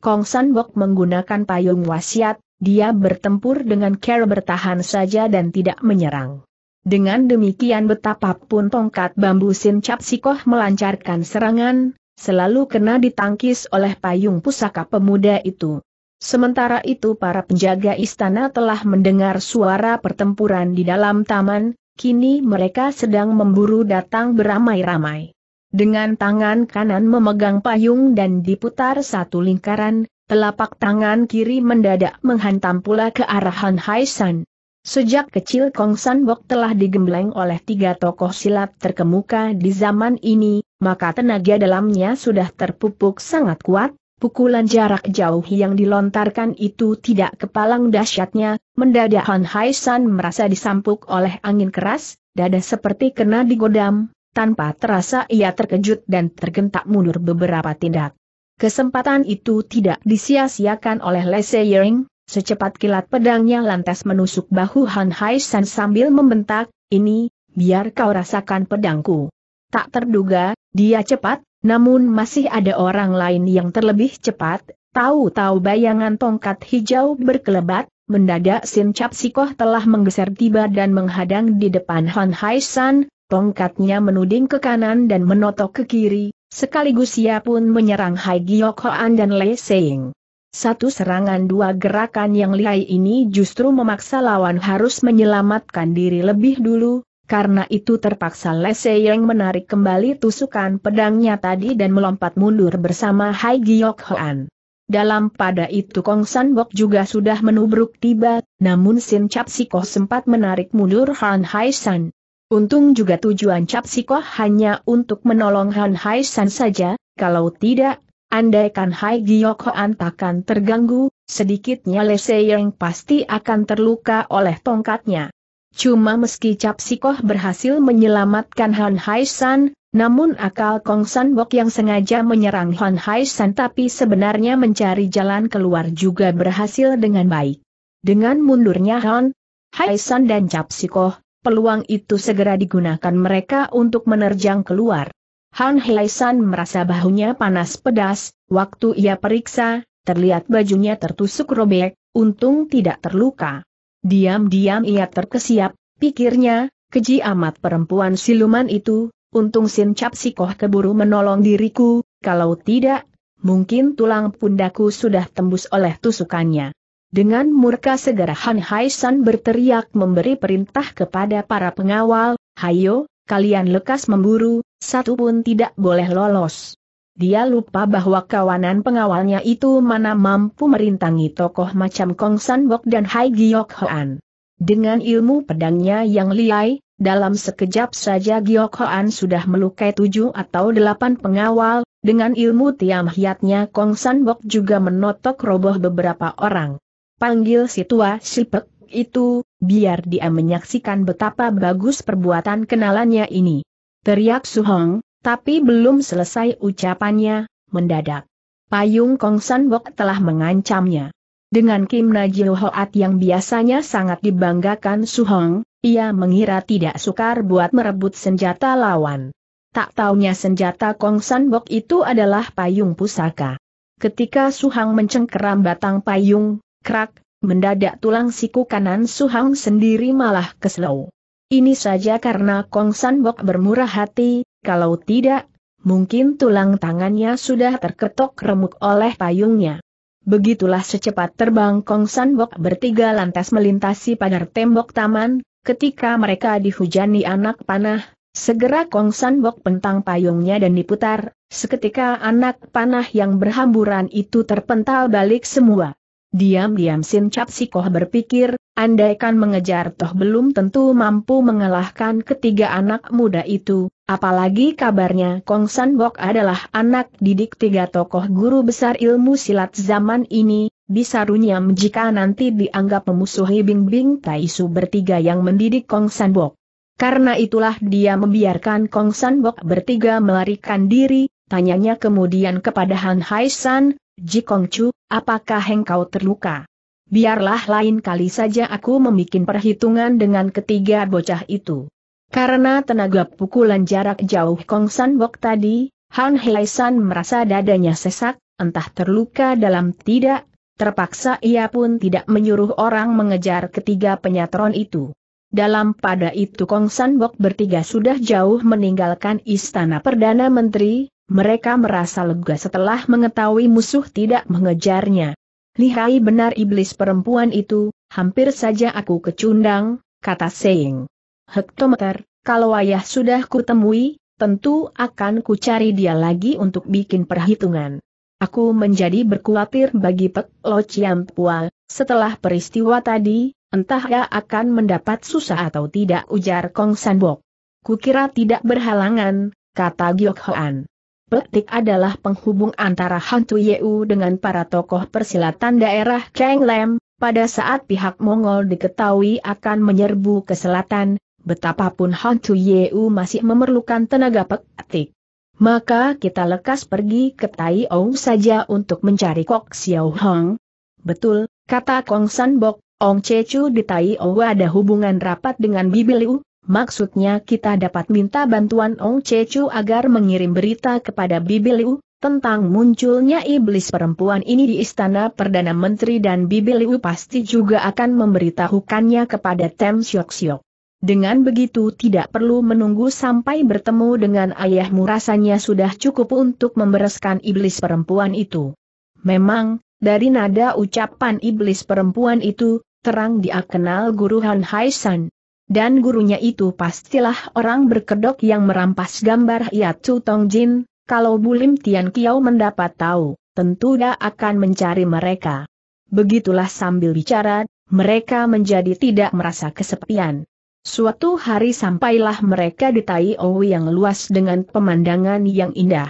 Kong San Bok menggunakan payung wasiat, dia bertempur dengan care bertahan saja dan tidak menyerang. Dengan demikian betapapun tongkat bambu Sin Cap Sikoh melancarkan serangan, selalu kena ditangkis oleh payung pusaka pemuda itu. Sementara itu para penjaga istana telah mendengar suara pertempuran di dalam taman, kini mereka sedang memburu datang beramai-ramai. Dengan tangan kanan memegang payung dan diputar satu lingkaran, telapak tangan kiri mendadak menghantam pula ke arahan Haisan. Sejak kecil Kong San Bok telah digembleng oleh tiga tokoh silat terkemuka di zaman ini, maka tenaga dalamnya sudah terpupuk sangat kuat, Pukulan jarak jauh yang dilontarkan itu tidak kepalang dahsyatnya, mendadak Han Hai San merasa disampuk oleh angin keras, dada seperti kena digodam, tanpa terasa ia terkejut dan tergentak mundur beberapa tindak. Kesempatan itu tidak disia-siakan oleh Le Seiring, Secepat kilat pedangnya lantas menusuk bahu Han Hai San sambil membentak, ini, biar kau rasakan pedangku. Tak terduga, dia cepat, namun masih ada orang lain yang terlebih cepat, tahu-tahu bayangan tongkat hijau berkelebat, mendadak Sin Cap telah menggeser tiba dan menghadang di depan Han Hai San, tongkatnya menuding ke kanan dan menotok ke kiri, sekaligus ia pun menyerang Hai Giok Hoan dan Lei Seing. Satu serangan dua gerakan yang lihai ini justru memaksa lawan harus menyelamatkan diri lebih dulu, karena itu terpaksa Lese yang menarik kembali tusukan pedangnya tadi dan melompat mundur bersama Hai Giok Hoan. Dalam pada itu Kong San Bok juga sudah menubruk tiba, namun Sin Cap Siko sempat menarik mundur Han Hai San. Untung juga tujuan Cap Siko hanya untuk menolong Han Hai San saja, kalau tidak, andaikan Hai Giok Hoan takkan terganggu, sedikitnya Lese yang pasti akan terluka oleh tongkatnya. Cuma meski Cap Sikoh berhasil menyelamatkan Han Hai San, namun akal Kong San Bok yang sengaja menyerang Han Hai San tapi sebenarnya mencari jalan keluar juga berhasil dengan baik. Dengan mundurnya Han, Hai San dan Cap Sikoh, peluang itu segera digunakan mereka untuk menerjang keluar. Han Hai San merasa bahunya panas pedas, waktu ia periksa, terlihat bajunya tertusuk robek, untung tidak terluka. Diam-diam ia terkesiap, pikirnya, keji amat perempuan siluman itu, untung Sin Cap Sikoh keburu menolong diriku, kalau tidak, mungkin tulang pundaku sudah tembus oleh tusukannya. Dengan murka segera Han Hai San berteriak memberi perintah kepada para pengawal, Hayo, kalian lekas memburu, satu pun tidak boleh lolos. Dia lupa bahwa kawanan pengawalnya itu mana mampu merintangi tokoh macam Kong San Bok dan Hai Giok Hoan. Dengan ilmu pedangnya yang liai, dalam sekejap saja Giok Hoan sudah melukai tujuh atau delapan pengawal, dengan ilmu tiam hiatnya Kong San Bok juga menotok roboh beberapa orang. Panggil si tua Sipek itu, biar dia menyaksikan betapa bagus perbuatan kenalannya ini. Teriak Su Hong. Tapi belum selesai ucapannya, mendadak. Payung Kong San Bok telah mengancamnya. Dengan Kim Najil Hoat yang biasanya sangat dibanggakan Su Hong, ia mengira tidak sukar buat merebut senjata lawan. Tak taunya senjata Kong San Bok itu adalah payung pusaka. Ketika Su Hong mencengkeram batang payung, krak, mendadak tulang siku kanan Su Hong sendiri malah keselau. Ini saja karena Kong San Bok bermurah hati, kalau tidak, mungkin tulang tangannya sudah terketok remuk oleh payungnya. Begitulah secepat terbang Kong San Sanbok bertiga lantas melintasi pagar tembok taman, ketika mereka dihujani anak panah, segera Kong San Sanbok pentang payungnya dan diputar, seketika anak panah yang berhamburan itu terpental balik semua. Diam-diam Sin capsikoh berpikir, andaikan mengejar toh belum tentu mampu mengalahkan ketiga anak muda itu, apalagi kabarnya Kong San Bok adalah anak didik tiga tokoh guru besar ilmu silat zaman ini, bisa runyam jika nanti dianggap memusuhi Bing Bing Tai Su bertiga yang mendidik Kong San Bok. Karena itulah dia membiarkan Kong San Bok bertiga melarikan diri, tanyanya kemudian kepada Han Hai San, Jikong Chu, apakah engkau terluka? Biarlah lain kali saja aku membuat perhitungan dengan ketiga bocah itu. Karena tenaga pukulan jarak jauh Kong San Bok tadi, Han Hei San merasa dadanya sesak, entah terluka dalam tidak, terpaksa ia pun tidak menyuruh orang mengejar ketiga penyatron itu. Dalam pada itu Kong San Wok bertiga sudah jauh meninggalkan istana Perdana Menteri, mereka merasa lega setelah mengetahui musuh tidak mengejarnya. Lihai benar iblis perempuan itu, hampir saja aku kecundang, kata Seing. Hektometer, kalau ayah sudah kutemui, tentu akan kucari dia lagi untuk bikin perhitungan. Aku menjadi berkuatir bagi Pek Lo Pua, setelah peristiwa tadi, entah ia akan mendapat susah atau tidak ujar Kong Bok. Kukira tidak berhalangan, kata Giok Hoan. Petik adalah penghubung antara hantu Yeu dengan para tokoh persilatan daerah Cheng Lem, pada saat pihak Mongol diketahui akan menyerbu ke selatan, betapapun hantu Yeu masih memerlukan tenaga petik. Maka kita lekas pergi ke Tai Ong saja untuk mencari Kok Xiao Hong. Betul, kata Kong San Bok, Ong Chu di Tai Ong ada hubungan rapat dengan Bibiliu, maksudnya kita dapat minta bantuan Ong Chu agar mengirim berita kepada Bibiliu, tentang munculnya iblis perempuan ini di istana Perdana Menteri dan Bibi Liu pasti juga akan memberitahukannya kepada Tem Siok Siok. Dengan begitu tidak perlu menunggu sampai bertemu dengan ayahmu rasanya sudah cukup untuk membereskan iblis perempuan itu. Memang, dari nada ucapan iblis perempuan itu, terang dia kenal guru Han Haisan. Dan gurunya itu pastilah orang berkedok yang merampas gambar Yatsu Jin. kalau Bulim Tian Kiao mendapat tahu, tentu dia akan mencari mereka. Begitulah sambil bicara, mereka menjadi tidak merasa kesepian. Suatu hari sampailah mereka di Tai O yang luas dengan pemandangan yang indah.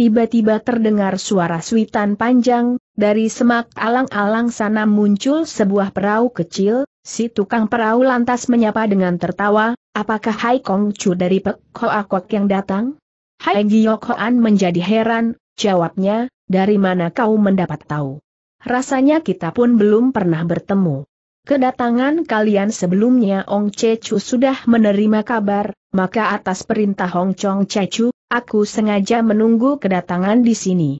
Tiba-tiba terdengar suara suitan panjang, dari semak alang-alang sana muncul sebuah perahu kecil, si tukang perahu lantas menyapa dengan tertawa, apakah Hai Kong Chu dari Pek Hoa Kok yang datang? Hai Gyeokhoan Hoan menjadi heran, jawabnya, dari mana kau mendapat tahu? Rasanya kita pun belum pernah bertemu kedatangan kalian sebelumnya Ong Cecu sudah menerima kabar, maka atas perintah Hong Chong Cecu, aku sengaja menunggu kedatangan di sini.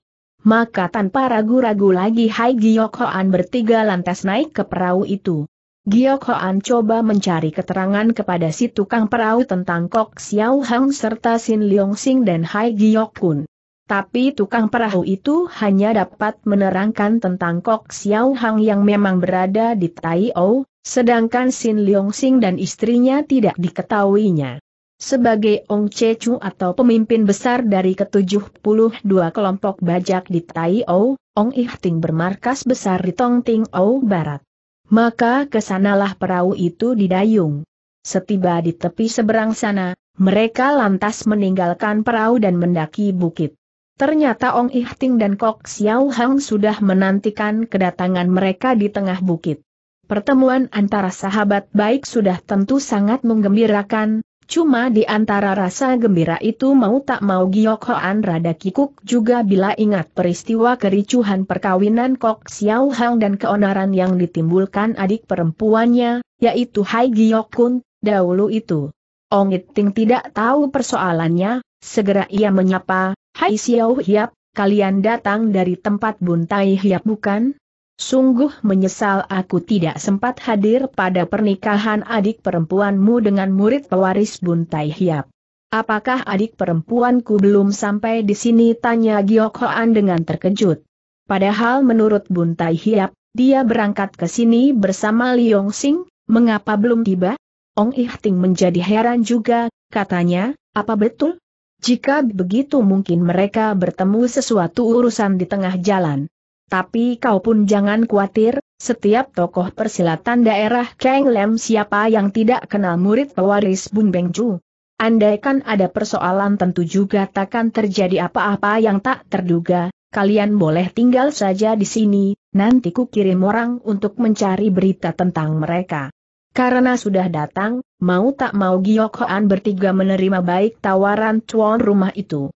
Maka tanpa ragu-ragu lagi Hai Giyok Hoan bertiga lantas naik ke perahu itu. Giyok Hoan coba mencari keterangan kepada si tukang perahu tentang Kok Xiao Hang serta Sin Leong Sing dan Hai Giyok Kun. Tapi tukang perahu itu hanya dapat menerangkan tentang Kok Xiao Hang yang memang berada di Tai O, sedangkan Sin Leong Sing dan istrinya tidak diketahuinya. Sebagai Ong Che Chu atau pemimpin besar dari ke-72 kelompok bajak di Tai O, Ong Ihting bermarkas besar di Tong Ting O Barat. Maka kesanalah perahu itu didayung. Setiba di tepi seberang sana, mereka lantas meninggalkan perahu dan mendaki bukit. Ternyata Ong Ih Ting dan Kok Xiao Hang sudah menantikan kedatangan mereka di tengah bukit. Pertemuan antara sahabat baik sudah tentu sangat menggembirakan, cuma di antara rasa gembira itu mau tak mau Giok Hoan rada kikuk juga bila ingat peristiwa kericuhan perkawinan Kok Xiao Hang dan keonaran yang ditimbulkan adik perempuannya, yaitu Hai Giok Kun, dahulu itu. Ong Ihting Ting tidak tahu persoalannya, segera ia menyapa, Hai Xiao Hiap, kalian datang dari tempat buntai Hiap bukan? Sungguh menyesal aku tidak sempat hadir pada pernikahan adik perempuanmu dengan murid pewaris buntai Hiap. Apakah adik perempuanku belum sampai di sini? Tanya Giok Hoan dengan terkejut. Padahal menurut buntai Hiap, dia berangkat ke sini bersama Liong Sing, mengapa belum tiba? Ong Ihting menjadi heran juga, katanya, apa betul? Jika begitu mungkin mereka bertemu sesuatu urusan di tengah jalan. Tapi kau pun jangan khawatir, setiap tokoh persilatan daerah Kang Lem siapa yang tidak kenal murid pewaris Bun Beng Ju. Andaikan ada persoalan tentu juga takkan terjadi apa-apa yang tak terduga, kalian boleh tinggal saja di sini, nanti ku kirim orang untuk mencari berita tentang mereka. Karena sudah datang, mau tak mau Giyokhoan bertiga menerima baik tawaran tuan rumah itu.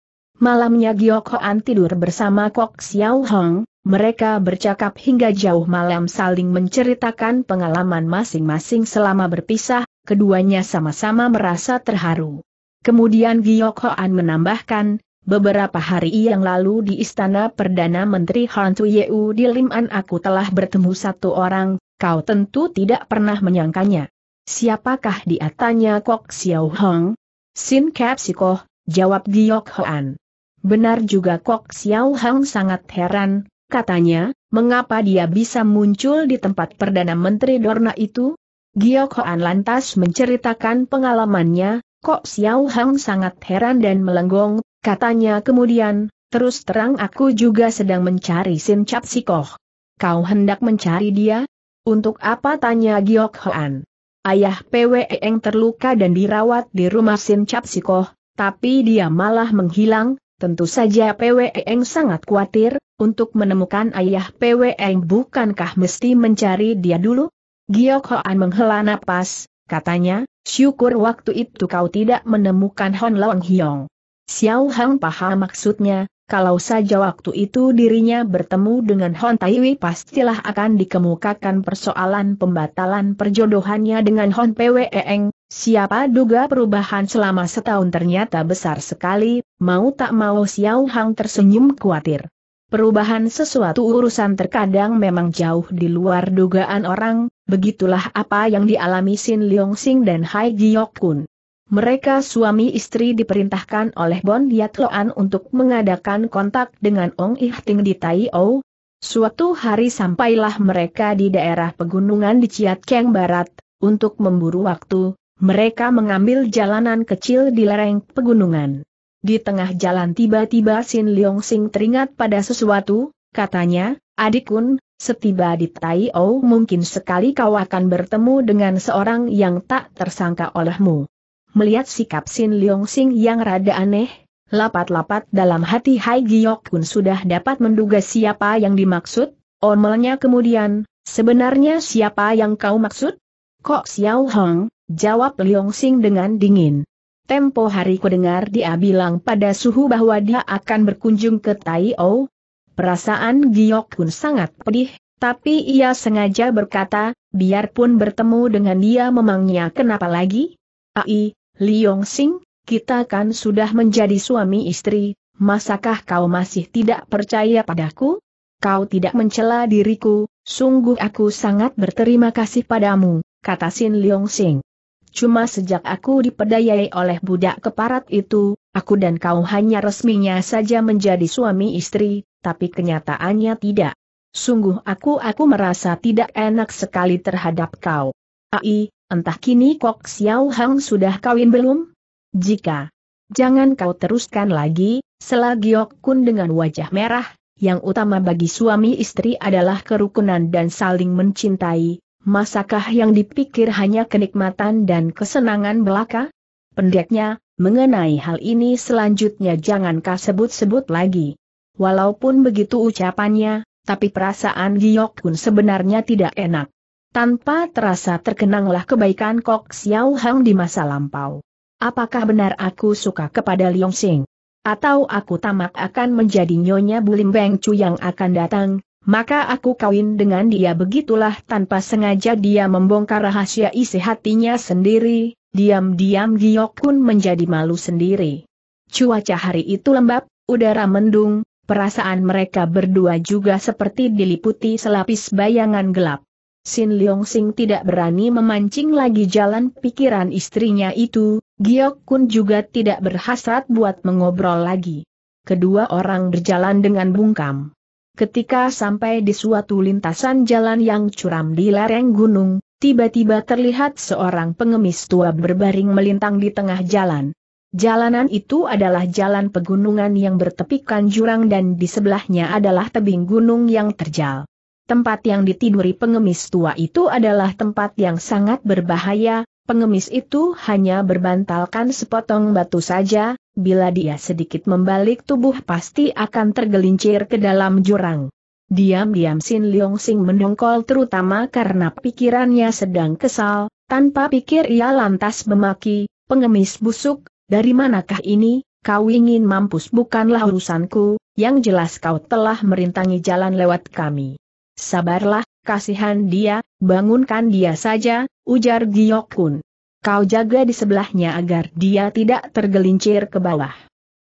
Malamnya Giyokhoan tidur bersama Kok Xiao Hong, mereka bercakap hingga jauh malam saling menceritakan pengalaman masing-masing selama berpisah, keduanya sama-sama merasa terharu. Kemudian Giyokhoan menambahkan, Beberapa hari yang lalu di Istana Perdana Menteri Han Tuyeu di Liman aku telah bertemu satu orang, Kau tentu tidak pernah menyangkanya. Siapakah dia tanya Kok Xiao Hong? Sin Kap Koh, jawab Giok Hoan. Benar juga Kok Xiao Hong sangat heran, katanya, mengapa dia bisa muncul di tempat Perdana Menteri Dorna itu? Giok Hoan lantas menceritakan pengalamannya, Kok Xiao Hong sangat heran dan melenggong, katanya kemudian, terus terang aku juga sedang mencari Sin Cap Koh. Kau hendak mencari dia, untuk apa tanya Giok Hoan? Ayah yang terluka dan dirawat di rumah Sin Cap Sikoh, tapi dia malah menghilang, tentu saja yang sangat khawatir, untuk menemukan ayah yang bukankah mesti mencari dia dulu? Giok Hoan menghela napas, katanya, syukur waktu itu kau tidak menemukan Hon Long Hiong. Xiao Hang paham maksudnya, kalau saja waktu itu dirinya bertemu dengan Hon Taiwi pastilah akan dikemukakan persoalan pembatalan perjodohannya dengan Hon Pweeng, siapa duga perubahan selama setahun ternyata besar sekali, mau tak mau Xiao Hang tersenyum khawatir. Perubahan sesuatu urusan terkadang memang jauh di luar dugaan orang, begitulah apa yang dialami Sin Leong Sing dan Hai Giok Kun. Mereka suami istri diperintahkan oleh Bon Yat Loan untuk mengadakan kontak dengan Ong Ihting di Tai O. Suatu hari sampailah mereka di daerah pegunungan di Ciat Keng Barat, untuk memburu waktu, mereka mengambil jalanan kecil di lereng pegunungan. Di tengah jalan tiba-tiba Sin Leong Sing teringat pada sesuatu, katanya, adik kun, setiba di Tai O mungkin sekali kau akan bertemu dengan seorang yang tak tersangka olehmu melihat sikap Sin Leong Sing yang rada aneh, lapat-lapat dalam hati Hai Giok pun sudah dapat menduga siapa yang dimaksud, omelnya kemudian, sebenarnya siapa yang kau maksud? Kok Xiao Hong, jawab Leong Sing dengan dingin. Tempo hari dengar dia bilang pada suhu bahwa dia akan berkunjung ke Tai O. Perasaan Giok pun sangat pedih, tapi ia sengaja berkata, biarpun bertemu dengan dia memangnya kenapa lagi? Ai, Liong Sing, kita kan sudah menjadi suami istri, masakah kau masih tidak percaya padaku? Kau tidak mencela diriku, sungguh aku sangat berterima kasih padamu, kata Sin Liong Sing. Cuma sejak aku dipedayai oleh budak keparat itu, aku dan kau hanya resminya saja menjadi suami istri, tapi kenyataannya tidak. Sungguh aku aku merasa tidak enak sekali terhadap kau. Ai, Entah kini Kok Xiao Hang sudah kawin belum? Jika jangan kau teruskan lagi, selagi Selagiok Kun dengan wajah merah, yang utama bagi suami istri adalah kerukunan dan saling mencintai, masakah yang dipikir hanya kenikmatan dan kesenangan belaka? Pendeknya, mengenai hal ini selanjutnya jangan kau sebut-sebut lagi. Walaupun begitu ucapannya, tapi perasaan Giok Kun sebenarnya tidak enak. Tanpa terasa terkenanglah kebaikan Kok Xiao Hang di masa lampau. Apakah benar aku suka kepada Liong Sing? Atau aku tamak akan menjadi nyonya Bulim Beng Chu yang akan datang, maka aku kawin dengan dia begitulah tanpa sengaja dia membongkar rahasia isi hatinya sendiri, diam-diam Giok Kun menjadi malu sendiri. Cuaca hari itu lembab, udara mendung, perasaan mereka berdua juga seperti diliputi selapis bayangan gelap. Sin Leong Sing tidak berani memancing lagi jalan pikiran istrinya itu, Giok Kun juga tidak berhasrat buat mengobrol lagi. Kedua orang berjalan dengan bungkam. Ketika sampai di suatu lintasan jalan yang curam di lereng gunung, tiba-tiba terlihat seorang pengemis tua berbaring melintang di tengah jalan. Jalanan itu adalah jalan pegunungan yang bertepikan jurang dan di sebelahnya adalah tebing gunung yang terjal tempat yang ditiduri pengemis tua itu adalah tempat yang sangat berbahaya, pengemis itu hanya berbantalkan sepotong batu saja, bila dia sedikit membalik tubuh pasti akan tergelincir ke dalam jurang. Diam-diam Sin Leong Sing mendongkol terutama karena pikirannya sedang kesal, tanpa pikir ia lantas memaki, pengemis busuk, dari manakah ini, kau ingin mampus bukanlah urusanku, yang jelas kau telah merintangi jalan lewat kami. Sabarlah, kasihan dia, bangunkan dia saja, ujar Giokun. Kau jaga di sebelahnya agar dia tidak tergelincir ke bawah.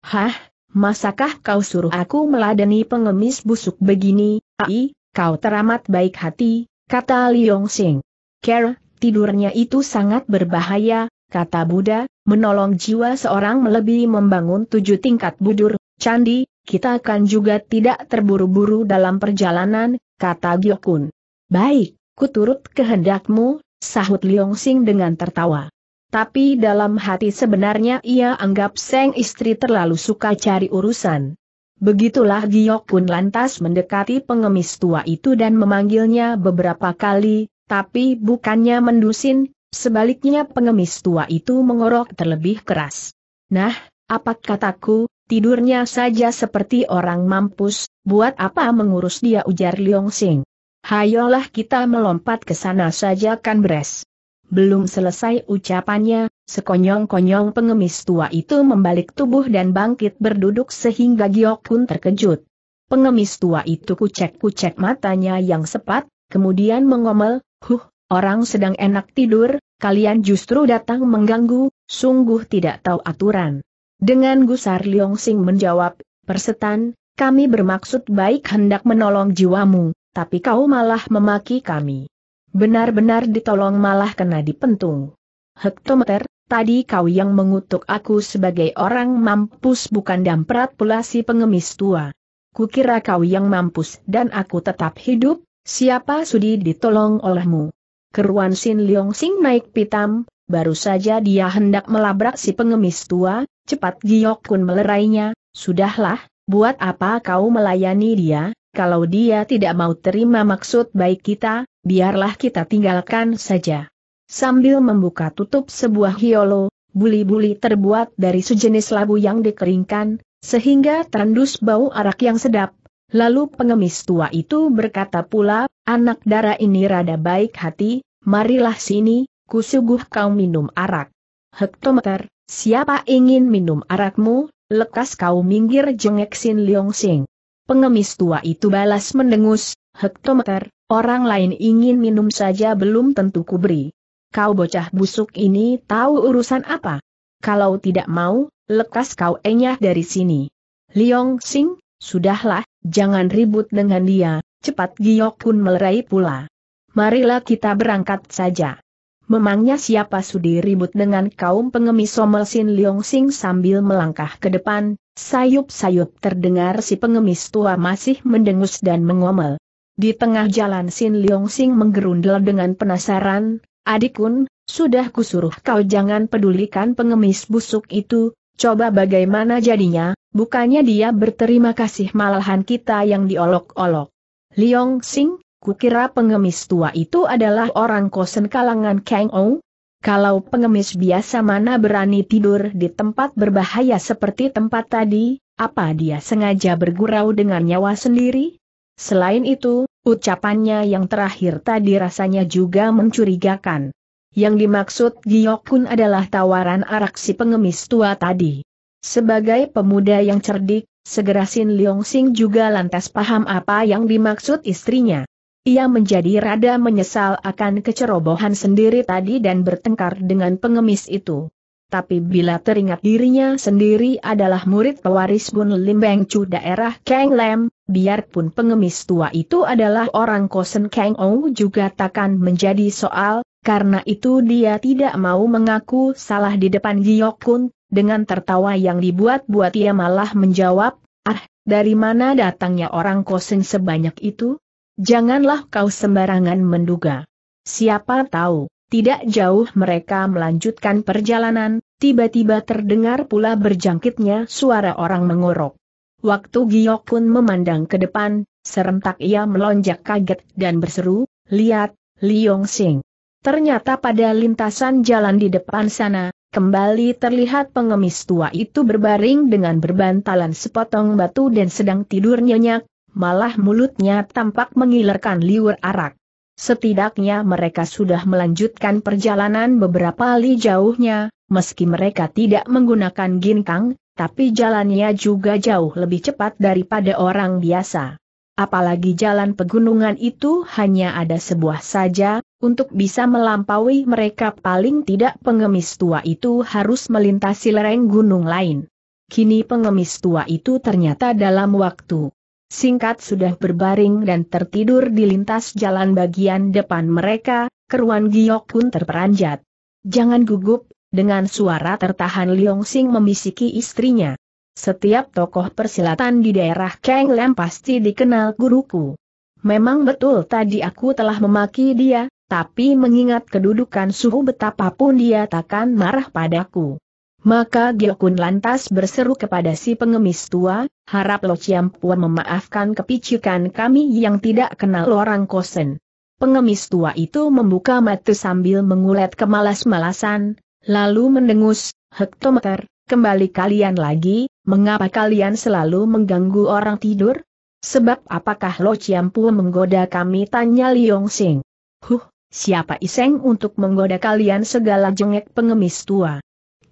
Hah, masakah kau suruh aku meladeni pengemis busuk begini, ai, kau teramat baik hati, kata Liong Sing. Kera, tidurnya itu sangat berbahaya, kata Buddha, menolong jiwa seorang melebihi membangun tujuh tingkat budur, candi, kita akan juga tidak terburu-buru dalam perjalanan, kata Gyokun. Baik, kuturut kehendakmu, sahut Liong Sing dengan tertawa. Tapi dalam hati sebenarnya ia anggap Seng istri terlalu suka cari urusan. Begitulah Gyokun lantas mendekati pengemis tua itu dan memanggilnya beberapa kali, tapi bukannya mendusin, sebaliknya pengemis tua itu mengorok terlebih keras. Nah, apa kataku, Tidurnya saja seperti orang mampus, buat apa mengurus dia ujar Liong Sing. Hayolah kita melompat ke sana saja kan beres. Belum selesai ucapannya, sekonyong-konyong pengemis tua itu membalik tubuh dan bangkit berduduk sehingga Giok pun terkejut. Pengemis tua itu kucek-kucek matanya yang sepat, kemudian mengomel, huh, orang sedang enak tidur, kalian justru datang mengganggu, sungguh tidak tahu aturan. Dengan gusar Liong Sing menjawab, Persetan, kami bermaksud baik hendak menolong jiwamu, tapi kau malah memaki kami. Benar-benar ditolong malah kena dipentung. Hektometer, tadi kau yang mengutuk aku sebagai orang mampus bukan damprat pula si pengemis tua. Kukira kau yang mampus dan aku tetap hidup, siapa sudi ditolong olehmu? Keruan Sin Leong Sing naik pitam, Baru saja dia hendak melabrak si pengemis tua, cepat Giok Kun melerainya, sudahlah, buat apa kau melayani dia, kalau dia tidak mau terima maksud baik kita, biarlah kita tinggalkan saja. Sambil membuka tutup sebuah hiolo, buli-buli terbuat dari sejenis labu yang dikeringkan, sehingga terendus bau arak yang sedap. Lalu pengemis tua itu berkata pula, anak darah ini rada baik hati, marilah sini, kusuguh kau minum arak. Hektometer, siapa ingin minum arakmu, lekas kau minggir jengek Sin Leong Sing. Pengemis tua itu balas mendengus, Hektometer, orang lain ingin minum saja belum tentu kuberi. Kau bocah busuk ini tahu urusan apa? Kalau tidak mau, lekas kau enyah dari sini. Leong Sing, sudahlah, jangan ribut dengan dia, cepat Giok pun melerai pula. Marilah kita berangkat saja. Memangnya siapa sudi ribut dengan kaum pengemis Somel Sin Leong Sing sambil melangkah ke depan, sayup-sayup terdengar si pengemis tua masih mendengus dan mengomel. Di tengah jalan Sin Leong Sing menggerundel dengan penasaran, adikun, sudah kusuruh kau jangan pedulikan pengemis busuk itu, coba bagaimana jadinya, bukannya dia berterima kasih malahan kita yang diolok-olok. Leong Sing, Kukira pengemis tua itu adalah orang kosen kalangan Kang Ou. Kalau pengemis biasa mana berani tidur di tempat berbahaya seperti tempat tadi, apa dia sengaja bergurau dengan nyawa sendiri? Selain itu, ucapannya yang terakhir tadi rasanya juga mencurigakan. Yang dimaksud Giyokun adalah tawaran arak si pengemis tua tadi. Sebagai pemuda yang cerdik, segera Sin Leong Sing juga lantas paham apa yang dimaksud istrinya. Ia menjadi rada menyesal akan kecerobohan sendiri tadi dan bertengkar dengan pengemis itu. Tapi bila teringat dirinya sendiri adalah murid pewaris Bun Lim Beng Chu daerah Kang Lam, biarpun pengemis tua itu adalah orang kosen Kang Ou juga takkan menjadi soal, karena itu dia tidak mau mengaku salah di depan Kun. dengan tertawa yang dibuat-buat ia malah menjawab, ah, dari mana datangnya orang kosen sebanyak itu? Janganlah kau sembarangan menduga. Siapa tahu, tidak jauh mereka melanjutkan perjalanan, tiba-tiba terdengar pula berjangkitnya suara orang mengorok. Waktu Giok pun memandang ke depan, serentak ia melonjak kaget dan berseru, lihat, Liong Sing. Ternyata pada lintasan jalan di depan sana, kembali terlihat pengemis tua itu berbaring dengan berbantalan sepotong batu dan sedang tidur nyenyak, malah mulutnya tampak mengilerkan liur arak. Setidaknya mereka sudah melanjutkan perjalanan beberapa li jauhnya, meski mereka tidak menggunakan ginkang, tapi jalannya juga jauh lebih cepat daripada orang biasa. Apalagi jalan pegunungan itu hanya ada sebuah saja, untuk bisa melampaui mereka paling tidak pengemis tua itu harus melintasi lereng gunung lain. Kini pengemis tua itu ternyata dalam waktu Singkat sudah berbaring dan tertidur di lintas jalan bagian depan mereka, keruan giok pun terperanjat. Jangan gugup, dengan suara tertahan Liong Sing memisiki istrinya. Setiap tokoh persilatan di daerah Kang Lam pasti dikenal guruku. Memang betul tadi aku telah memaki dia, tapi mengingat kedudukan suhu betapapun dia takkan marah padaku. Maka Giokun lantas berseru kepada si pengemis tua, harap Lo Ciampua memaafkan kepicikan kami yang tidak kenal orang kosen. Pengemis tua itu membuka mata sambil mengulet kemalas-malasan, lalu mendengus, hektometer, kembali kalian lagi, mengapa kalian selalu mengganggu orang tidur? Sebab apakah Lo Ciampu menggoda kami tanya Liong Sing. Huh, siapa iseng untuk menggoda kalian segala jengek pengemis tua.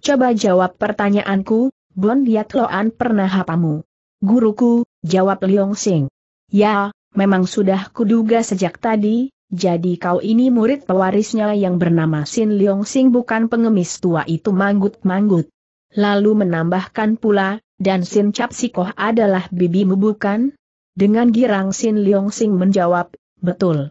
Coba jawab pertanyaanku, Bon Yat Loan pernah hapamu. Guruku, jawab Liong Sing. Ya, memang sudah kuduga sejak tadi, jadi kau ini murid pewarisnya yang bernama Sin Liong Sing bukan pengemis tua itu manggut-manggut. Lalu menambahkan pula, dan Sin Cap Sikoh adalah bibimu bukan? Dengan girang Sin Liong Sing menjawab, betul.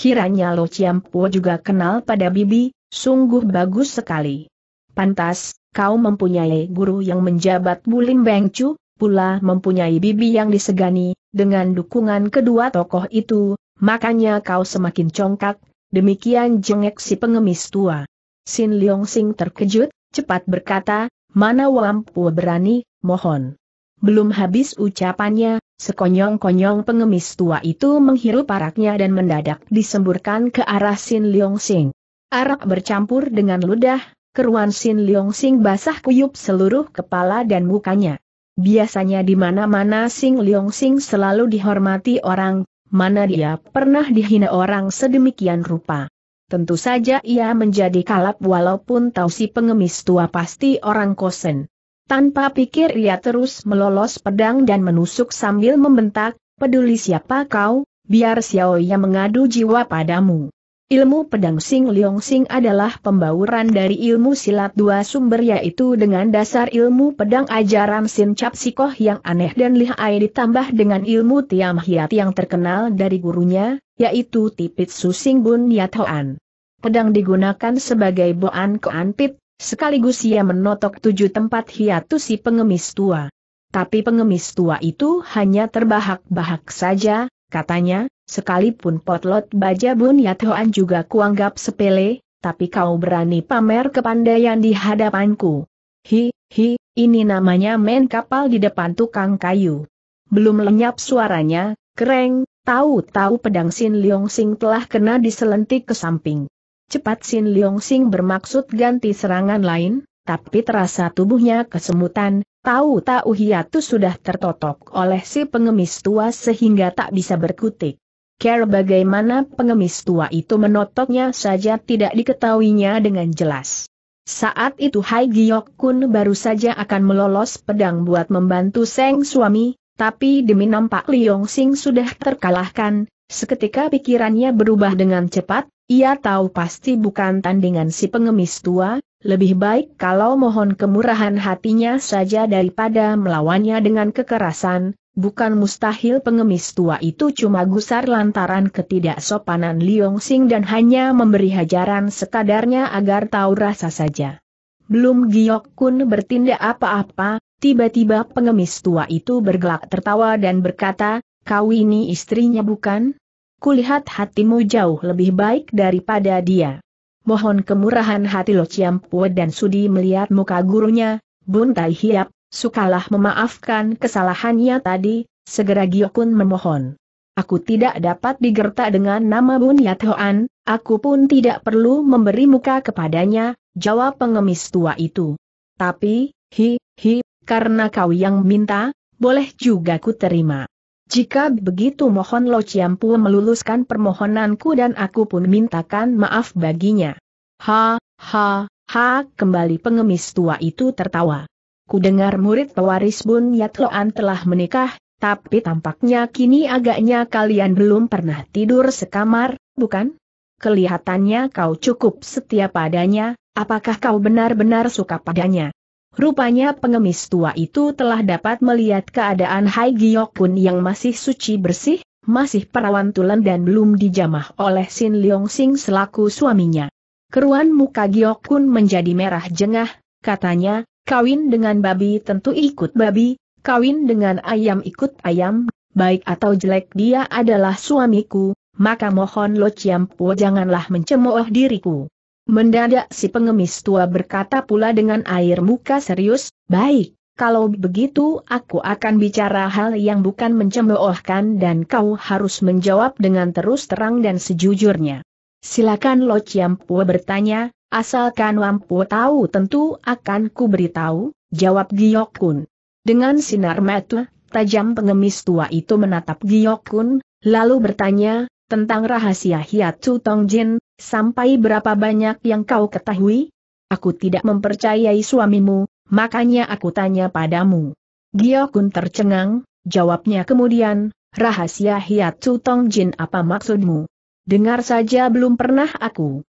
Kiranya Lo Chiam Po juga kenal pada bibi, sungguh bagus sekali. Pantas, kau mempunyai guru yang menjabat Bulim Bengcu, pula mempunyai bibi yang disegani, dengan dukungan kedua tokoh itu, makanya kau semakin congkak, demikian jengek si pengemis tua. Sin Leong Sing terkejut, cepat berkata, mana Wampu berani, mohon. Belum habis ucapannya, sekonyong-konyong pengemis tua itu menghirup araknya dan mendadak disemburkan ke arah Sin Leong Sing. Arak bercampur dengan ludah, keruan Sin Leong Sing basah kuyup seluruh kepala dan mukanya. Biasanya di mana-mana Sing Leong Sing selalu dihormati orang, mana dia pernah dihina orang sedemikian rupa. Tentu saja ia menjadi kalap walaupun tahu si pengemis tua pasti orang kosen. Tanpa pikir ia terus melolos pedang dan menusuk sambil membentak, peduli siapa kau, biar Xiao Xiaoya mengadu jiwa padamu. Ilmu pedang Sing Leong Sing adalah pembauran dari ilmu silat dua sumber yaitu dengan dasar ilmu pedang ajaran Sin Cap Sikoh yang aneh dan lihai ditambah dengan ilmu Tiam Hiat yang terkenal dari gurunya, yaitu Tipit Sing Bun Yat Hoan. Pedang digunakan sebagai boan keanpit, sekaligus ia menotok tujuh tempat hiatu si pengemis tua. Tapi pengemis tua itu hanya terbahak-bahak saja, katanya, Sekalipun potlot baja hoan juga kuanggap sepele, tapi kau berani pamer kepandaian di hadapanku. Hi, hi, ini namanya main kapal di depan tukang kayu. Belum lenyap suaranya, kereng, tahu-tahu pedang Sin Leong Sing telah kena diselentik ke samping. Cepat Sin Leong Sing bermaksud ganti serangan lain, tapi terasa tubuhnya kesemutan, tahu-tahu hiatus sudah tertotok oleh si pengemis tua sehingga tak bisa berkutik. Care bagaimana pengemis tua itu menotoknya saja tidak diketahuinya dengan jelas. Saat itu Hai Giok Kun baru saja akan melolos pedang buat membantu Seng suami, tapi demi nampak Liong Sing sudah terkalahkan, seketika pikirannya berubah dengan cepat, ia tahu pasti bukan tandingan si pengemis tua, lebih baik kalau mohon kemurahan hatinya saja daripada melawannya dengan kekerasan, Bukan mustahil pengemis tua itu cuma gusar lantaran ketidaksopanan Liong Sing dan hanya memberi hajaran sekadarnya agar tahu rasa saja. Belum Giok Kun bertindak apa-apa, tiba-tiba pengemis tua itu bergelak tertawa dan berkata, kau ini istrinya bukan? Kulihat hatimu jauh lebih baik daripada dia. Mohon kemurahan hati Lo Ciampue dan sudi melihat muka gurunya, Bun Tai Hiap, sukalah memaafkan kesalahannya tadi, segera Giokun memohon. Aku tidak dapat digertak dengan nama Bun Yathoan, aku pun tidak perlu memberi muka kepadanya, jawab pengemis tua itu. Tapi, hi, hi, karena kau yang minta, boleh juga ku terima. Jika begitu mohon Lo Ciampu meluluskan permohonanku dan aku pun mintakan maaf baginya. Ha, ha, ha, kembali pengemis tua itu tertawa dengar murid pewaris Bun Yatloan telah menikah, tapi tampaknya kini agaknya kalian belum pernah tidur sekamar, bukan? Kelihatannya kau cukup setia padanya, apakah kau benar-benar suka padanya? Rupanya pengemis tua itu telah dapat melihat keadaan Hai Giokun yang masih suci bersih, masih perawan tulen dan belum dijamah oleh Sin Leong Sing selaku suaminya. Keruan muka Giokun menjadi merah jengah, katanya, Kawin dengan babi tentu ikut babi, kawin dengan ayam ikut ayam, baik atau jelek dia adalah suamiku, maka mohon Lo ciampu, janganlah mencemooh diriku. Mendadak si pengemis tua berkata pula dengan air muka serius, baik, kalau begitu aku akan bicara hal yang bukan mencemoohkan dan kau harus menjawab dengan terus terang dan sejujurnya. Silakan Lo Ciampo bertanya, Asalkan Wampu tahu tentu akan ku beritahu, jawab Giokun. Dengan sinar mata, tajam pengemis tua itu menatap Giokun, lalu bertanya, tentang rahasia Tong Jin, sampai berapa banyak yang kau ketahui? Aku tidak mempercayai suamimu, makanya aku tanya padamu. Giokun tercengang, jawabnya kemudian, rahasia Tong Jin apa maksudmu? Dengar saja belum pernah aku.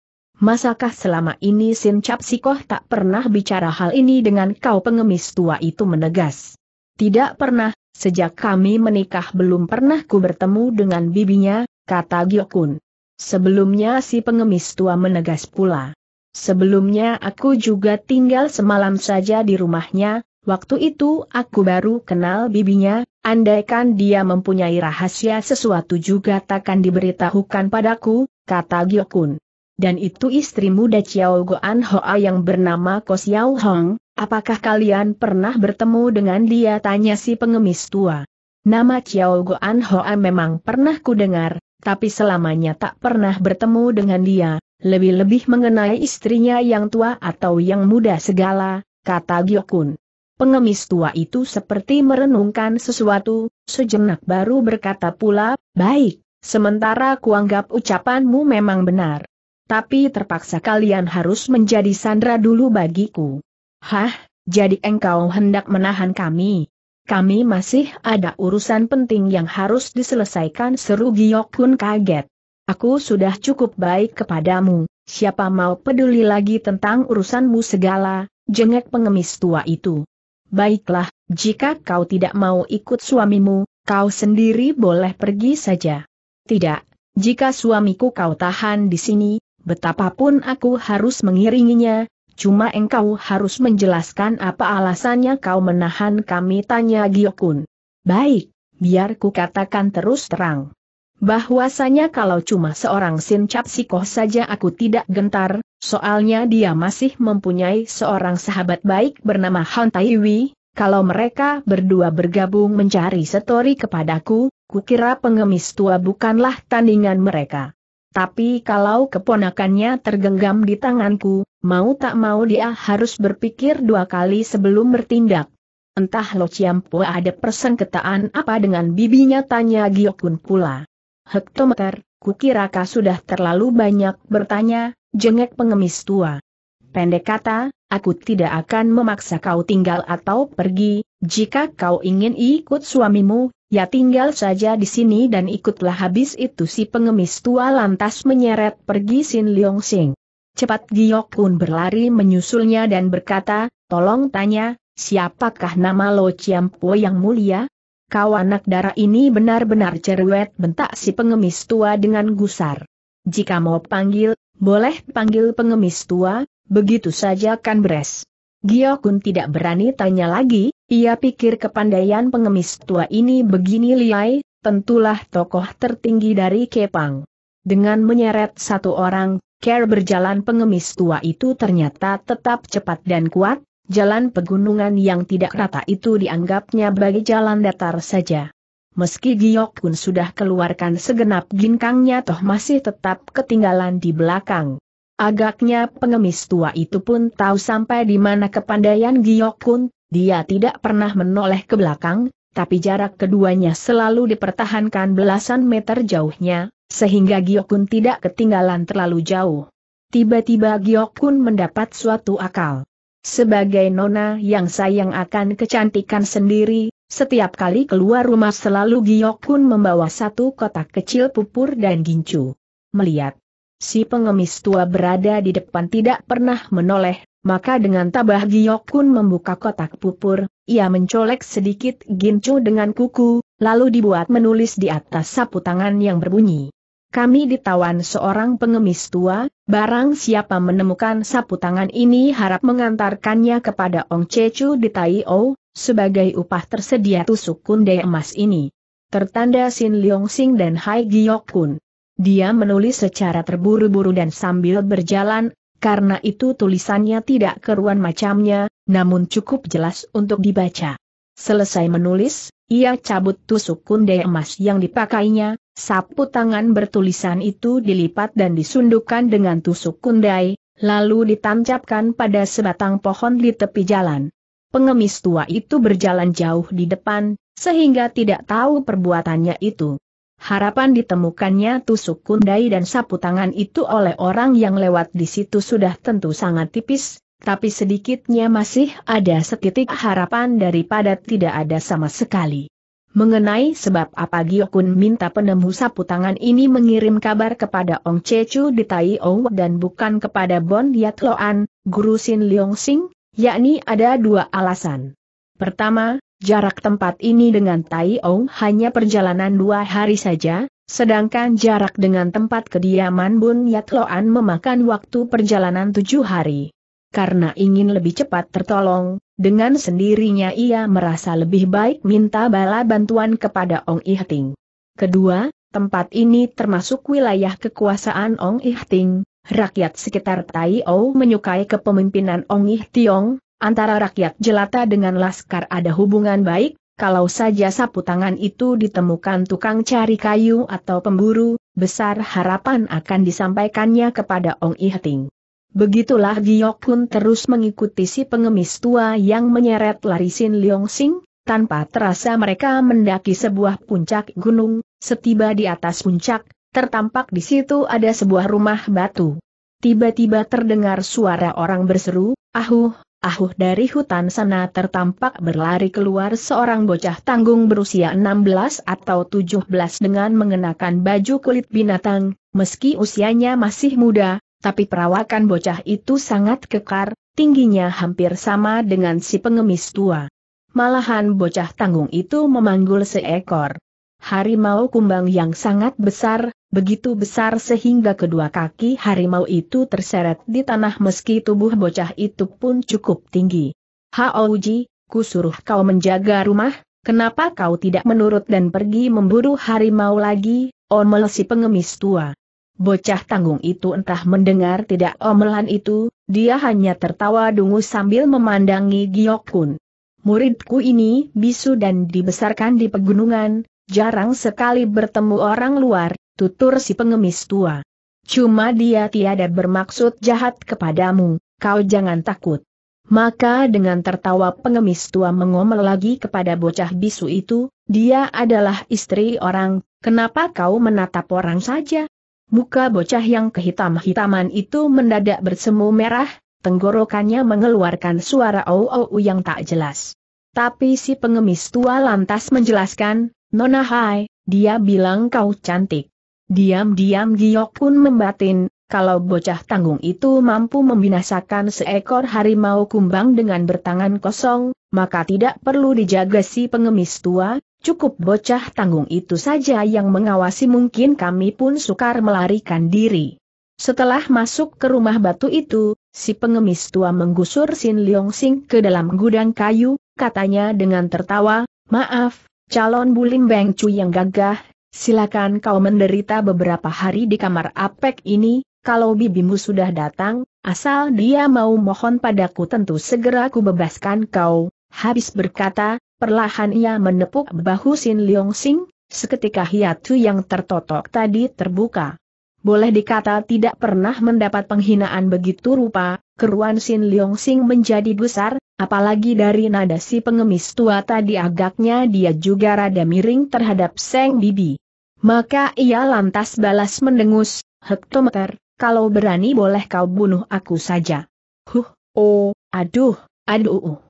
Masakah selama ini Sin Cap Sikoh tak pernah bicara hal ini dengan kau pengemis tua itu menegas? Tidak pernah, sejak kami menikah belum pernah ku bertemu dengan bibinya, kata Gyokun. Sebelumnya si pengemis tua menegas pula. Sebelumnya aku juga tinggal semalam saja di rumahnya, waktu itu aku baru kenal bibinya, andaikan dia mempunyai rahasia sesuatu juga takkan diberitahukan padaku, kata Gyokun dan itu istri muda Ciao Goan Hoa yang bernama Ko Xiao Hong, apakah kalian pernah bertemu dengan dia tanya si pengemis tua. Nama Ciao Goan Hoa memang pernah kudengar, tapi selamanya tak pernah bertemu dengan dia, lebih-lebih mengenai istrinya yang tua atau yang muda segala, kata Gyokun. Pengemis tua itu seperti merenungkan sesuatu, sejenak baru berkata pula, baik, sementara kuanggap ucapanmu memang benar tapi terpaksa kalian harus menjadi sandra dulu bagiku. Hah, jadi engkau hendak menahan kami? Kami masih ada urusan penting yang harus diselesaikan seru Giok pun kaget. Aku sudah cukup baik kepadamu, siapa mau peduli lagi tentang urusanmu segala, jengek pengemis tua itu. Baiklah, jika kau tidak mau ikut suamimu, kau sendiri boleh pergi saja. Tidak, jika suamiku kau tahan di sini, Betapapun aku harus mengiringinya, cuma engkau harus menjelaskan apa alasannya kau menahan kami tanya Giokun. Baik, biar ku katakan terus terang. Bahwasanya kalau cuma seorang Shin sikoh saja aku tidak gentar, soalnya dia masih mempunyai seorang sahabat baik bernama Han Taiwi, kalau mereka berdua bergabung mencari setori kepadaku, kukira pengemis tua bukanlah tandingan mereka. Tapi kalau keponakannya tergenggam di tanganku, mau tak mau dia harus berpikir dua kali sebelum bertindak. Entah Lo Ciampo ada persengketaan apa dengan bibinya tanya Giokun pula. Hektometer, kukira kau sudah terlalu banyak bertanya, jengek pengemis tua. Pendek kata, aku tidak akan memaksa kau tinggal atau pergi, jika kau ingin ikut suamimu, Ya tinggal saja di sini dan ikutlah habis itu si pengemis tua lantas menyeret pergi Sin Leong Sing. Cepat Giok pun berlari menyusulnya dan berkata, tolong tanya, siapakah nama Lo Chiam Po yang mulia? Kau anak darah ini benar-benar cerewet bentak si pengemis tua dengan gusar. Jika mau panggil, boleh panggil pengemis tua, begitu saja kan beres. Giokun tidak berani tanya lagi, ia pikir kepandaian pengemis tua ini begini liai, tentulah tokoh tertinggi dari Kepang. Dengan menyeret satu orang, Care berjalan pengemis tua itu ternyata tetap cepat dan kuat, jalan pegunungan yang tidak rata itu dianggapnya bagi jalan datar saja. Meski Giokun sudah keluarkan segenap ginkangnya toh masih tetap ketinggalan di belakang. Agaknya pengemis tua itu pun tahu sampai di mana kepandaian Giok Kun, dia tidak pernah menoleh ke belakang, tapi jarak keduanya selalu dipertahankan belasan meter jauhnya, sehingga Giok Kun tidak ketinggalan terlalu jauh. Tiba-tiba Giok Kun mendapat suatu akal. Sebagai nona yang sayang akan kecantikan sendiri, setiap kali keluar rumah selalu Giok Kun membawa satu kotak kecil pupur dan gincu. Melihat si pengemis tua berada di depan tidak pernah menoleh, maka dengan tabah Giokun membuka kotak pupur, ia mencolek sedikit gincu dengan kuku, lalu dibuat menulis di atas sapu tangan yang berbunyi. Kami ditawan seorang pengemis tua, barang siapa menemukan sapu tangan ini harap mengantarkannya kepada Ong Cecu di Tai O sebagai upah tersedia tusuk kunde emas ini. Tertanda Sin Leong Sing dan Hai Giok Kun. Dia menulis secara terburu-buru dan sambil berjalan, karena itu tulisannya tidak keruan macamnya, namun cukup jelas untuk dibaca. Selesai menulis, ia cabut tusuk kunde emas yang dipakainya, sapu tangan bertulisan itu dilipat dan disundukkan dengan tusuk kundai, lalu ditancapkan pada sebatang pohon di tepi jalan. Pengemis tua itu berjalan jauh di depan, sehingga tidak tahu perbuatannya itu. Harapan ditemukannya tusuk kundai dan sapu tangan itu oleh orang yang lewat di situ sudah tentu sangat tipis, tapi sedikitnya masih ada setitik harapan daripada tidak ada sama sekali. Mengenai sebab apa Giokun minta penemu sapu tangan ini mengirim kabar kepada Ong Chechu di Tai O dan bukan kepada Bon Yat Loan, Guru Sin Leong Sing, yakni ada dua alasan. Pertama, Jarak tempat ini dengan Tai Ong hanya perjalanan dua hari saja, sedangkan jarak dengan tempat kediaman Bun Yat Loan memakan waktu perjalanan tujuh hari. Karena ingin lebih cepat tertolong, dengan sendirinya ia merasa lebih baik minta bala bantuan kepada Ong Ihting. Kedua, tempat ini termasuk wilayah kekuasaan Ong Ihting, rakyat sekitar Tai O menyukai kepemimpinan Ong Ihtiong, antara rakyat jelata dengan laskar ada hubungan baik, kalau saja sapu tangan itu ditemukan tukang cari kayu atau pemburu, besar harapan akan disampaikannya kepada Ong Ihting. Begitulah Giok pun terus mengikuti si pengemis tua yang menyeret Larisin Leong Sing, tanpa terasa mereka mendaki sebuah puncak gunung, setiba di atas puncak, tertampak di situ ada sebuah rumah batu. Tiba-tiba terdengar suara orang berseru, Ahuh, ahuh dari hutan sana tertampak berlari keluar seorang bocah tanggung berusia 16 atau 17 dengan mengenakan baju kulit binatang, meski usianya masih muda, tapi perawakan bocah itu sangat kekar, tingginya hampir sama dengan si pengemis tua. Malahan bocah tanggung itu memanggul seekor harimau kumbang yang sangat besar, begitu besar sehingga kedua kaki harimau itu terseret di tanah meski tubuh bocah itu pun cukup tinggi. Haoji, suruh kau menjaga rumah, kenapa kau tidak menurut dan pergi memburu harimau lagi, omel si pengemis tua. Bocah tanggung itu entah mendengar tidak omelan itu, dia hanya tertawa dungu sambil memandangi Giokun. Muridku ini bisu dan dibesarkan di pegunungan, jarang sekali bertemu orang luar, tutur si pengemis tua. Cuma dia tiada bermaksud jahat kepadamu, kau jangan takut. Maka dengan tertawa pengemis tua mengomel lagi kepada bocah bisu itu, dia adalah istri orang, kenapa kau menatap orang saja? Muka bocah yang kehitam-hitaman itu mendadak bersemu merah, tenggorokannya mengeluarkan suara au au yang tak jelas. Tapi si pengemis tua lantas menjelaskan, Nona hai, dia bilang kau cantik. Diam-diam Giok pun membatin, kalau bocah tanggung itu mampu membinasakan seekor harimau kumbang dengan bertangan kosong, maka tidak perlu dijaga si pengemis tua, cukup bocah tanggung itu saja yang mengawasi mungkin kami pun sukar melarikan diri. Setelah masuk ke rumah batu itu, si pengemis tua menggusur Sin Leong Sing ke dalam gudang kayu, katanya dengan tertawa, maaf, calon bulim Beng Cu yang gagah, silakan kau menderita beberapa hari di kamar apek ini, kalau bibimu sudah datang, asal dia mau mohon padaku tentu segera ku bebaskan kau. Habis berkata, perlahan ia menepuk bahu Sin Leong Sing, seketika hiatu yang tertotok tadi terbuka. Boleh dikata tidak pernah mendapat penghinaan begitu rupa, keruan Sin Leong Sing menjadi besar, apalagi dari nada si pengemis tua tadi agaknya dia juga rada miring terhadap Seng Bibi. Maka ia lantas balas mendengus, hektometer, kalau berani boleh kau bunuh aku saja. Huh, oh, aduh, aduh.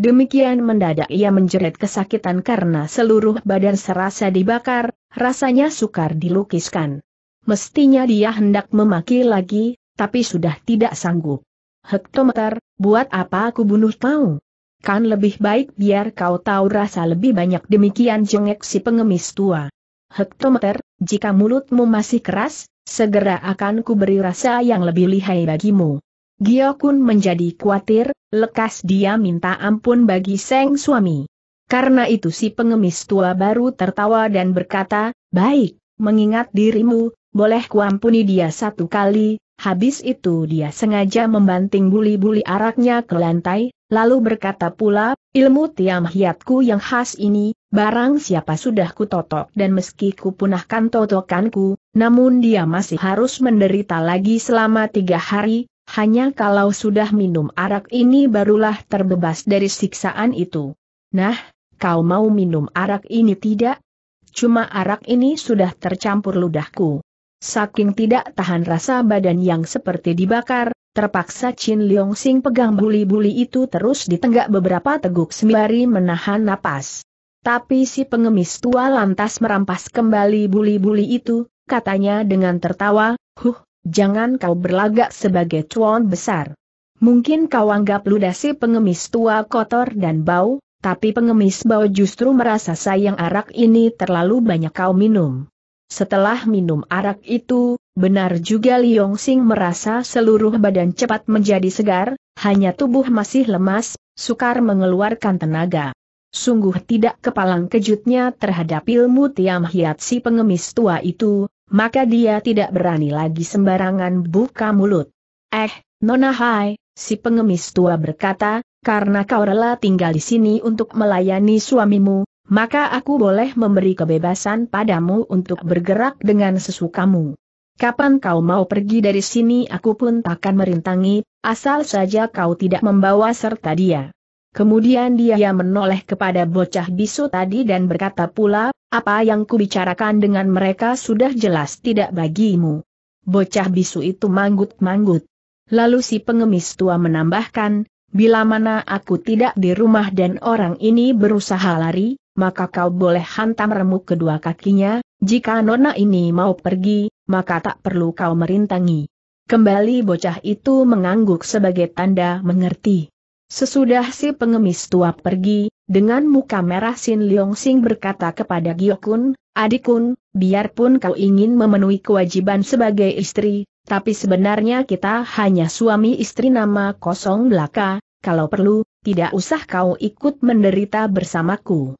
Demikian mendadak ia menjerit kesakitan karena seluruh badan serasa dibakar, rasanya sukar dilukiskan. Mestinya dia hendak memaki lagi, tapi sudah tidak sanggup. Hektometer, buat apa aku bunuh kau? Kan lebih baik biar kau tahu rasa lebih banyak demikian jengek si pengemis tua. Hektometer, jika mulutmu masih keras, segera akan kuberi rasa yang lebih lihai bagimu. Giokun menjadi khawatir, lekas dia minta ampun bagi seng suami. Karena itu si pengemis tua baru tertawa dan berkata, baik, mengingat dirimu, boleh kuampuni dia satu kali, habis itu dia sengaja membanting buli-buli araknya ke lantai, lalu berkata pula, ilmu tiam hiatku yang khas ini, barang siapa sudah kutotok dan meski kupunahkan totokanku, namun dia masih harus menderita lagi selama tiga hari, hanya kalau sudah minum arak ini barulah terbebas dari siksaan itu. Nah, kau mau minum arak ini tidak? Cuma arak ini sudah tercampur ludahku. Saking tidak tahan rasa badan yang seperti dibakar, terpaksa Chin Leong Sing pegang buli-buli itu terus ditenggak beberapa teguk sembari menahan napas. Tapi si pengemis tua lantas merampas kembali buli-buli itu, katanya dengan tertawa, huh, jangan kau berlagak sebagai cuan besar. Mungkin kau anggap ludasi pengemis tua kotor dan bau, tapi pengemis bau justru merasa sayang arak ini terlalu banyak kau minum. Setelah minum arak itu, benar juga Liong Sing merasa seluruh badan cepat menjadi segar, hanya tubuh masih lemas, sukar mengeluarkan tenaga. Sungguh tidak kepalang kejutnya terhadap ilmu Tiam Hiat si pengemis tua itu, maka dia tidak berani lagi sembarangan buka mulut. Eh, Nona Hai, si pengemis tua berkata, karena kau rela tinggal di sini untuk melayani suamimu, maka aku boleh memberi kebebasan padamu untuk bergerak dengan sesukamu. Kapan kau mau pergi dari sini aku pun takkan merintangi, asal saja kau tidak membawa serta dia. Kemudian dia menoleh kepada bocah bisu tadi dan berkata pula, apa yang kubicarakan dengan mereka sudah jelas tidak bagimu. Bocah bisu itu manggut-manggut. Lalu si pengemis tua menambahkan, bila mana aku tidak di rumah dan orang ini berusaha lari, maka kau boleh hantam remuk kedua kakinya, jika nona ini mau pergi, maka tak perlu kau merintangi. Kembali bocah itu mengangguk sebagai tanda mengerti. Sesudah si pengemis tua pergi, dengan muka merah Sin Leong Sing berkata kepada Giokun, Adikun, biarpun kau ingin memenuhi kewajiban sebagai istri, tapi sebenarnya kita hanya suami istri nama kosong belaka, kalau perlu, tidak usah kau ikut menderita bersamaku.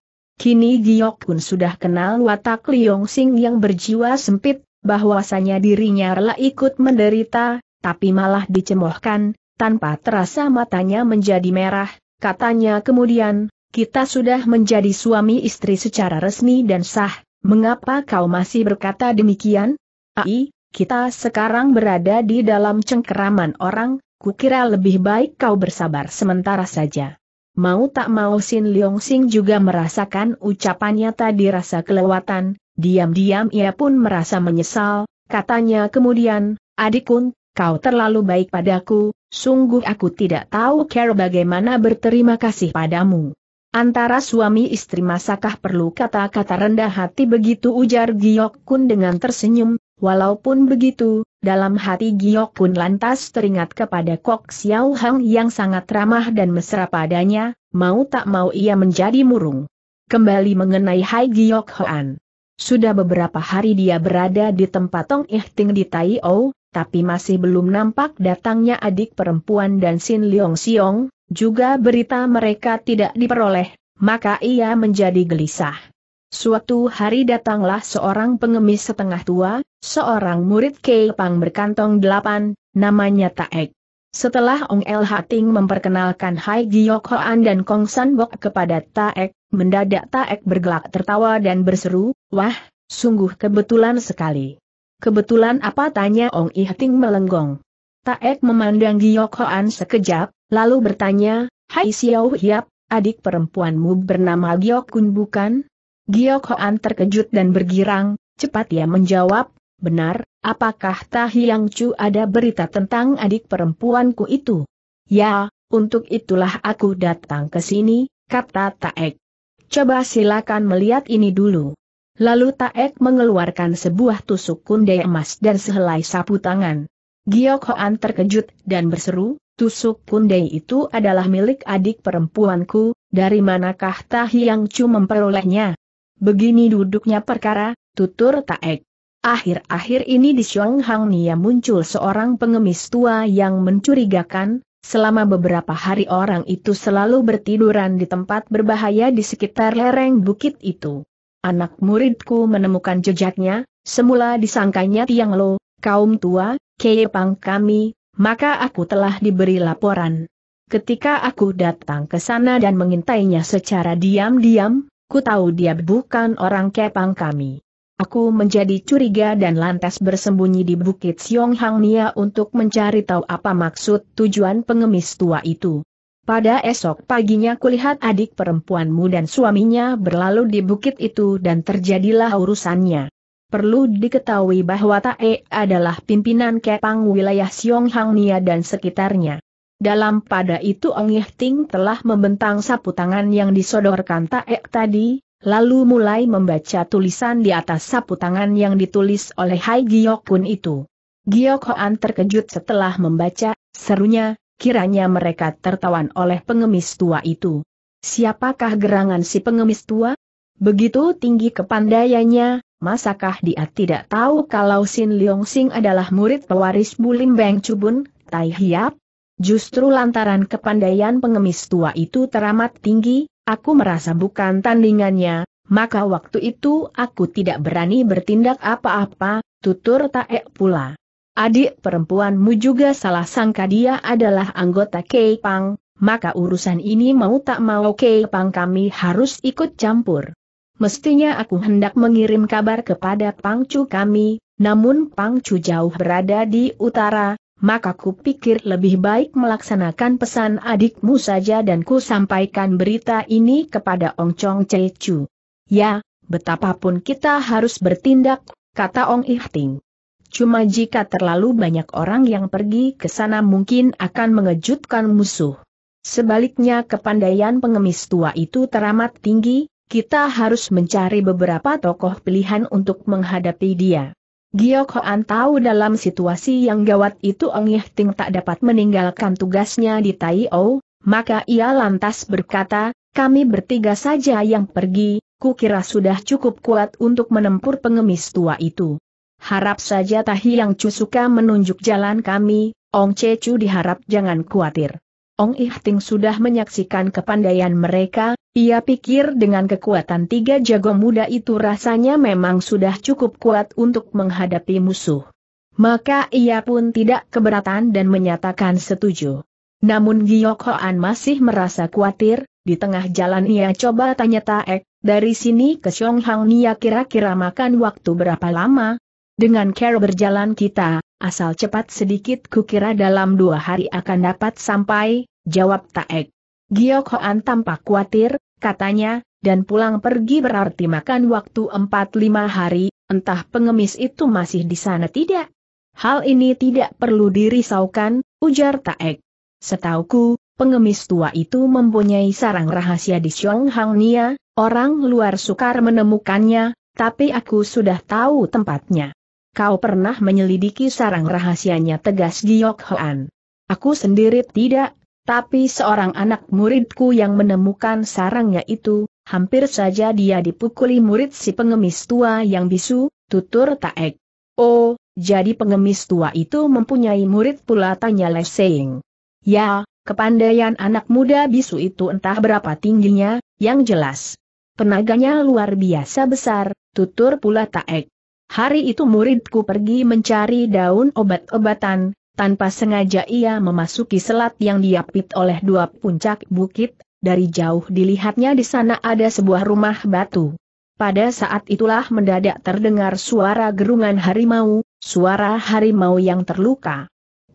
Kini Giok pun sudah kenal watak Liong Sing yang berjiwa sempit, bahwasanya dirinya rela ikut menderita, tapi malah dicemohkan, tanpa terasa matanya menjadi merah, katanya kemudian, kita sudah menjadi suami istri secara resmi dan sah, mengapa kau masih berkata demikian? Ai, kita sekarang berada di dalam cengkeraman orang, kukira lebih baik kau bersabar sementara saja. Mau tak mau Sin Leong Sing juga merasakan ucapannya tadi rasa kelewatan, diam-diam ia pun merasa menyesal, katanya kemudian, adikun, kau terlalu baik padaku, sungguh aku tidak tahu care bagaimana berterima kasih padamu. Antara suami istri masakah perlu kata-kata rendah hati begitu ujar Giok Kun dengan tersenyum, Walaupun begitu, dalam hati Giok pun lantas teringat kepada Kok Xiao Hang yang sangat ramah dan mesra padanya, mau tak mau ia menjadi murung. Kembali mengenai Hai Giok Hoan. Sudah beberapa hari dia berada di tempat Tong Ih di Tai O, tapi masih belum nampak datangnya adik perempuan dan Sin Leong Siong, juga berita mereka tidak diperoleh, maka ia menjadi gelisah. Suatu hari datanglah seorang pengemis setengah tua, seorang murid Kepang Pang berkantong delapan, namanya Taek. Setelah Ong El Hating memperkenalkan Hai Giok Hoan dan Kong San Bok kepada Taek, mendadak Taek bergelak tertawa dan berseru, Wah, sungguh kebetulan sekali. Kebetulan apa tanya Ong I Hating melenggong. Taek memandang Giok Hoan sekejap, lalu bertanya, Hai Xiao Hiap, adik perempuanmu bernama Giok Kun bukan? Giok Hoan terkejut dan bergirang, cepat ia menjawab, benar, apakah Yang Chu ada berita tentang adik perempuanku itu? Ya, untuk itulah aku datang ke sini, kata Taek. Coba silakan melihat ini dulu. Lalu Taek mengeluarkan sebuah tusuk kundai emas dan sehelai sapu tangan. Giok Hoan terkejut dan berseru, tusuk kundai itu adalah milik adik perempuanku, dari manakah Yang Chu memperolehnya? Begini duduknya perkara, tutur Taek. Akhir-akhir ini di Xiong Nia muncul seorang pengemis tua yang mencurigakan, selama beberapa hari orang itu selalu bertiduran di tempat berbahaya di sekitar lereng bukit itu. Anak muridku menemukan jejaknya, semula disangkanya Tiang Lo, kaum tua, pang kami, maka aku telah diberi laporan. Ketika aku datang ke sana dan mengintainya secara diam-diam, Ku tahu dia bukan orang kepang kami. Aku menjadi curiga dan lantas bersembunyi di Bukit Siong Hang Nia untuk mencari tahu apa maksud tujuan pengemis tua itu. Pada esok paginya kulihat adik perempuanmu dan suaminya berlalu di bukit itu dan terjadilah urusannya. Perlu diketahui bahwa Tae adalah pimpinan Kepang wilayah Siong Hang Nia dan sekitarnya. Dalam pada itu Ong Yeh telah membentang sapu tangan yang disodorkan Taek tadi, lalu mulai membaca tulisan di atas sapu tangan yang ditulis oleh Hai Giok Kun itu. Giok Hoan terkejut setelah membaca, serunya, kiranya mereka tertawan oleh pengemis tua itu. Siapakah gerangan si pengemis tua? Begitu tinggi kepandaiannya, masakah dia tidak tahu kalau Sin Leong Sing adalah murid pewaris Bulim Beng Cubun, Tai Hiap? Justru lantaran kepandaian pengemis tua itu teramat tinggi, aku merasa bukan tandingannya, maka waktu itu aku tidak berani bertindak apa-apa, tutur Taek pula. Adik perempuanmu juga salah sangka dia adalah anggota Keipang, maka urusan ini mau tak mau Keipang kami harus ikut campur. Mestinya aku hendak mengirim kabar kepada Pangcu kami, namun Pangcu jauh berada di utara, maka ku pikir lebih baik melaksanakan pesan adikmu saja dan ku sampaikan berita ini kepada Ong Chong Chu. Ya, betapapun kita harus bertindak, kata Ong Ihting. Cuma jika terlalu banyak orang yang pergi ke sana mungkin akan mengejutkan musuh. Sebaliknya kepandaian pengemis tua itu teramat tinggi, kita harus mencari beberapa tokoh pilihan untuk menghadapi dia. Giok Hoan tahu dalam situasi yang gawat itu Ong Yeh Ting tak dapat meninggalkan tugasnya di Tai O, maka ia lantas berkata, kami bertiga saja yang pergi, kukira sudah cukup kuat untuk menempur pengemis tua itu. Harap saja Tahi yang cusuka menunjuk jalan kami, Ong Che Chu diharap jangan khawatir. Ong Ih Ting sudah menyaksikan kepandaian mereka, ia pikir dengan kekuatan tiga jago muda itu rasanya memang sudah cukup kuat untuk menghadapi musuh. Maka ia pun tidak keberatan dan menyatakan setuju. Namun Giyok Hoan masih merasa khawatir, di tengah jalan ia coba tanya Taek, dari sini ke Xiong Hang Nia kira-kira makan waktu berapa lama? Dengan care berjalan kita, asal cepat sedikit kukira dalam dua hari akan dapat sampai, jawab Taek. Giok Hoan tampak khawatir, katanya, dan pulang pergi berarti makan waktu empat lima hari, entah pengemis itu masih di sana tidak. Hal ini tidak perlu dirisaukan, ujar Taek. Setauku, pengemis tua itu mempunyai sarang rahasia di Nia, orang luar sukar menemukannya, tapi aku sudah tahu tempatnya. Kau pernah menyelidiki sarang rahasianya tegas Giyok Hoan. Aku sendiri tidak, tapi seorang anak muridku yang menemukan sarangnya itu, hampir saja dia dipukuli murid si pengemis tua yang bisu, tutur Taek. Oh, jadi pengemis tua itu mempunyai murid pula tanya Leseng. Ya, kepandaian anak muda bisu itu entah berapa tingginya, yang jelas. penaganya luar biasa besar, tutur pula Taek. Hari itu muridku pergi mencari daun obat-obatan, tanpa sengaja ia memasuki selat yang diapit oleh dua puncak bukit, dari jauh dilihatnya di sana ada sebuah rumah batu. Pada saat itulah mendadak terdengar suara gerungan harimau, suara harimau yang terluka.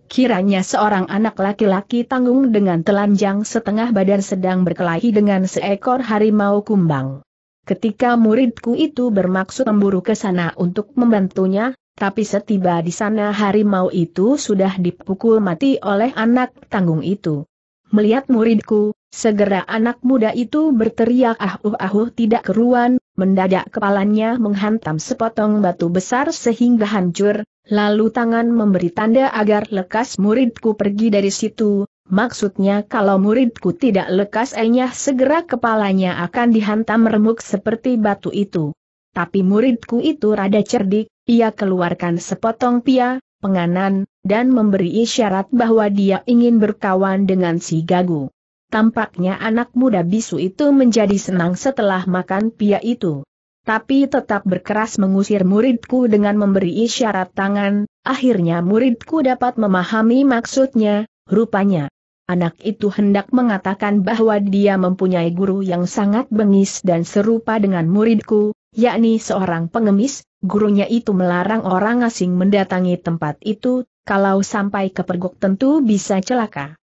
Kiranya seorang anak laki-laki tanggung dengan telanjang setengah badan sedang berkelahi dengan seekor harimau kumbang. Ketika muridku itu bermaksud memburu ke sana untuk membantunya, tapi setiba di sana harimau itu sudah dipukul mati oleh anak tanggung itu. Melihat muridku, segera anak muda itu berteriak ahuh-ahuh tidak keruan, mendadak kepalanya menghantam sepotong batu besar sehingga hancur, lalu tangan memberi tanda agar lekas muridku pergi dari situ, Maksudnya kalau muridku tidak lekas enyah segera kepalanya akan dihantam remuk seperti batu itu. Tapi muridku itu rada cerdik, ia keluarkan sepotong pia, penganan, dan memberi isyarat bahwa dia ingin berkawan dengan si Gagu. Tampaknya anak muda bisu itu menjadi senang setelah makan pia itu. Tapi tetap berkeras mengusir muridku dengan memberi isyarat tangan, akhirnya muridku dapat memahami maksudnya, rupanya. Anak itu hendak mengatakan bahwa dia mempunyai guru yang sangat bengis dan serupa dengan muridku, yakni seorang pengemis, gurunya itu melarang orang asing mendatangi tempat itu, kalau sampai kepergok tentu bisa celaka.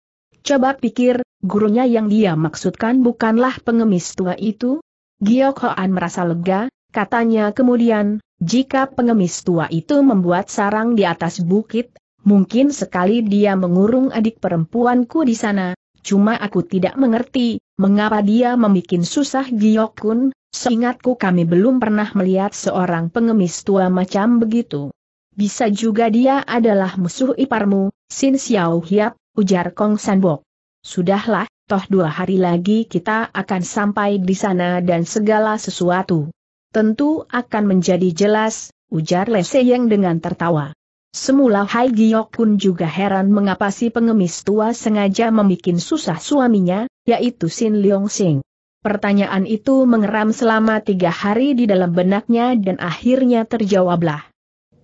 Coba pikir, gurunya yang dia maksudkan bukanlah pengemis tua itu? Giyok Hoan merasa lega, katanya kemudian, jika pengemis tua itu membuat sarang di atas bukit, Mungkin sekali dia mengurung adik perempuanku di sana, cuma aku tidak mengerti, mengapa dia membuat susah Giokun, seingatku kami belum pernah melihat seorang pengemis tua macam begitu. Bisa juga dia adalah musuh iparmu, Sin Xiao Hiap, ujar Kong Sanbok. Sudahlah, toh dua hari lagi kita akan sampai di sana dan segala sesuatu. Tentu akan menjadi jelas, ujar Seyeng dengan tertawa. Semula Hai Giok pun juga heran mengapa si pengemis tua sengaja membuat susah suaminya, yaitu Sin Leong Sing. Pertanyaan itu mengeram selama tiga hari di dalam benaknya dan akhirnya terjawablah.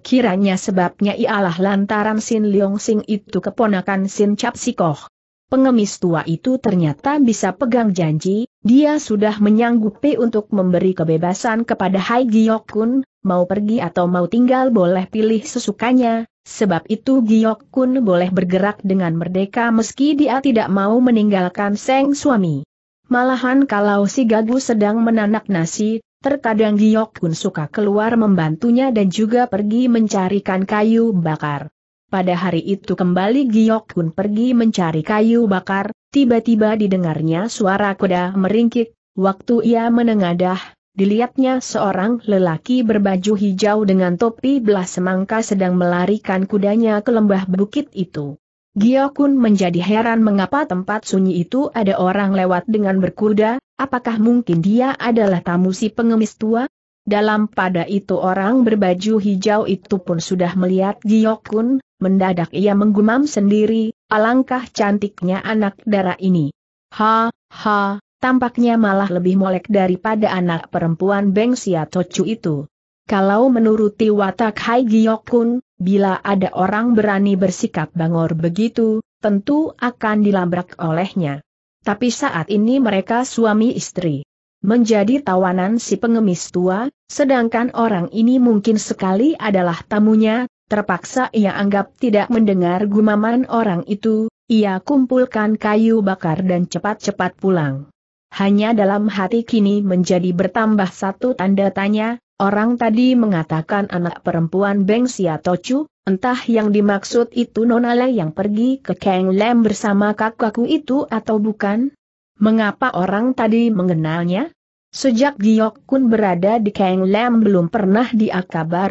Kiranya sebabnya ialah lantaran Sin Leong Sing itu keponakan Sin Cap Sikoh. Pengemis tua itu ternyata bisa pegang janji, dia sudah menyanggupi untuk memberi kebebasan kepada Hai Giokun, mau pergi atau mau tinggal boleh pilih sesukanya, sebab itu Giokun boleh bergerak dengan merdeka meski dia tidak mau meninggalkan Seng suami. Malahan kalau si Gagu sedang menanak nasi, terkadang Giokun suka keluar membantunya dan juga pergi mencarikan kayu bakar. Pada hari itu kembali Giok Kun pergi mencari kayu bakar, tiba-tiba didengarnya suara kuda meringkik, waktu ia menengadah, dilihatnya seorang lelaki berbaju hijau dengan topi belah semangka sedang melarikan kudanya ke lembah bukit itu. Giokun menjadi heran mengapa tempat sunyi itu ada orang lewat dengan berkuda, apakah mungkin dia adalah tamu si pengemis tua? Dalam pada itu orang berbaju hijau itu pun sudah melihat Giokun, mendadak ia menggumam sendiri, alangkah cantiknya anak dara ini. Ha, ha, tampaknya malah lebih molek daripada anak perempuan Beng Sia itu. Kalau menuruti watak Hai Giokun, bila ada orang berani bersikap bangor begitu, tentu akan dilabrak olehnya. Tapi saat ini mereka suami istri menjadi tawanan si pengemis tua, sedangkan orang ini mungkin sekali adalah tamunya, terpaksa ia anggap tidak mendengar gumaman orang itu, ia kumpulkan kayu bakar dan cepat-cepat pulang. Hanya dalam hati kini menjadi bertambah satu tanda tanya, orang tadi mengatakan anak perempuan Beng Sia Tocu, entah yang dimaksud itu nonale yang pergi ke Keng Lem bersama kakakku itu atau bukan? Mengapa orang tadi mengenalnya? Sejak Giok Kun berada di Kang Lam belum pernah dia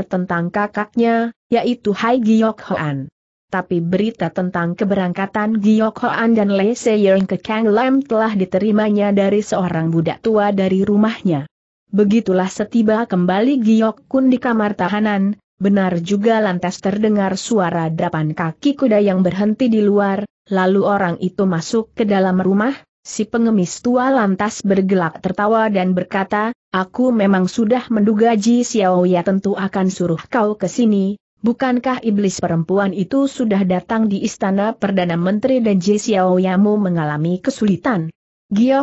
tentang kakaknya, yaitu Hai Giok Hoan. Tapi berita tentang keberangkatan Giok Hoan dan Se Seyeng ke Kang Lam telah diterimanya dari seorang budak tua dari rumahnya. Begitulah setiba kembali Giok Kun di kamar tahanan, benar juga lantas terdengar suara dapan kaki kuda yang berhenti di luar, lalu orang itu masuk ke dalam rumah, Si pengemis tua lantas bergelak tertawa dan berkata, Aku memang sudah menduga Ji Xiaoya tentu akan suruh kau ke sini, bukankah iblis perempuan itu sudah datang di istana Perdana Menteri dan Ji Xiaoyamu mengalami kesulitan?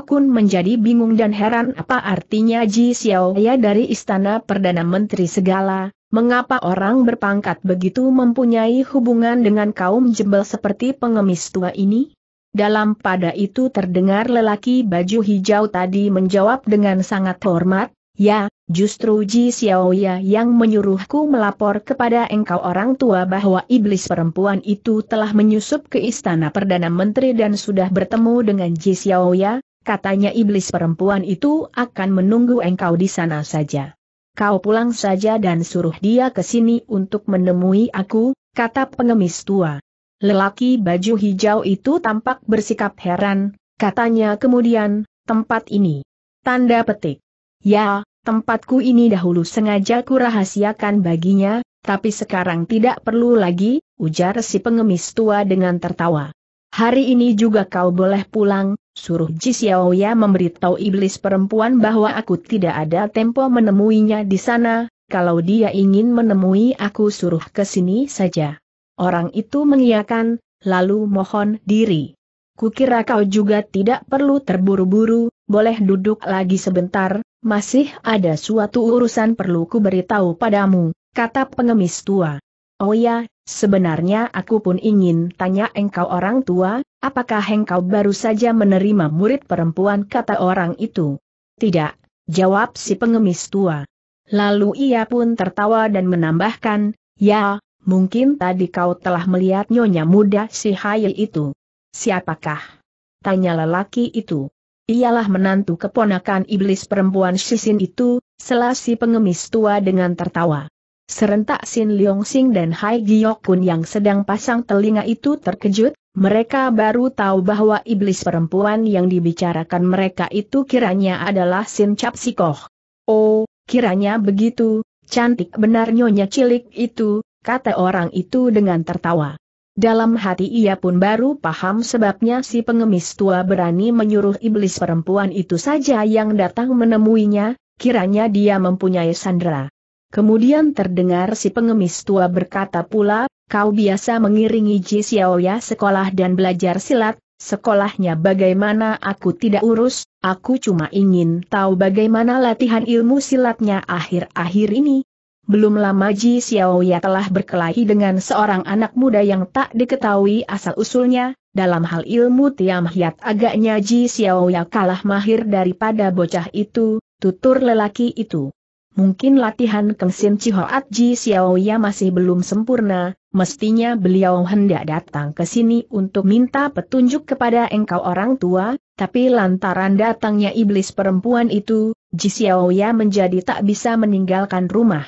Kun menjadi bingung dan heran apa artinya Ji Xiaoya dari istana Perdana Menteri segala, mengapa orang berpangkat begitu mempunyai hubungan dengan kaum jebel seperti pengemis tua ini? Dalam pada itu terdengar lelaki baju hijau tadi menjawab dengan sangat hormat, Ya, justru Ji Xiaoya yang menyuruhku melapor kepada engkau orang tua bahwa iblis perempuan itu telah menyusup ke istana Perdana Menteri dan sudah bertemu dengan Ji Xiaoya, katanya iblis perempuan itu akan menunggu engkau di sana saja. Kau pulang saja dan suruh dia ke sini untuk menemui aku, kata pengemis tua. Lelaki baju hijau itu tampak bersikap heran, katanya kemudian, tempat ini. Tanda petik. Ya, tempatku ini dahulu sengaja kurahasiakan baginya, tapi sekarang tidak perlu lagi, ujar si pengemis tua dengan tertawa. Hari ini juga kau boleh pulang, suruh Ji Xiaoya memberitahu iblis perempuan bahwa aku tidak ada tempo menemuinya di sana, kalau dia ingin menemui aku suruh ke sini saja. Orang itu mengiyakan, lalu mohon diri. Kukira kau juga tidak perlu terburu-buru, boleh duduk lagi sebentar, masih ada suatu urusan perlu ku beritahu padamu, kata pengemis tua. Oh ya, sebenarnya aku pun ingin tanya engkau orang tua, apakah engkau baru saja menerima murid perempuan kata orang itu? Tidak, jawab si pengemis tua. Lalu ia pun tertawa dan menambahkan, ya, Mungkin tadi kau telah melihat nyonya muda si Hail itu. Siapakah? Tanya lelaki itu. Ialah menantu keponakan iblis perempuan Sisin itu, selasi pengemis tua dengan tertawa. Serentak Sin Leong Sing dan Hai Giok Kun yang sedang pasang telinga itu terkejut, mereka baru tahu bahwa iblis perempuan yang dibicarakan mereka itu kiranya adalah Sin Chapsikoh. Oh, kiranya begitu, cantik benar nyonya cilik itu, kata orang itu dengan tertawa. Dalam hati ia pun baru paham sebabnya si pengemis tua berani menyuruh iblis perempuan itu saja yang datang menemuinya, kiranya dia mempunyai sandera. Kemudian terdengar si pengemis tua berkata pula, kau biasa mengiringi Ji Xiaoya sekolah dan belajar silat, sekolahnya bagaimana aku tidak urus, aku cuma ingin tahu bagaimana latihan ilmu silatnya akhir-akhir ini, belum lama Ji Xiaoya telah berkelahi dengan seorang anak muda yang tak diketahui asal-usulnya, dalam hal ilmu Tiam Hiat agaknya Ji Xiaoya kalah mahir daripada bocah itu, tutur lelaki itu. Mungkin latihan Kengsin Cihoat Ji Xiaoya masih belum sempurna, mestinya beliau hendak datang ke sini untuk minta petunjuk kepada engkau orang tua, tapi lantaran datangnya iblis perempuan itu, Ji Xiaoya menjadi tak bisa meninggalkan rumah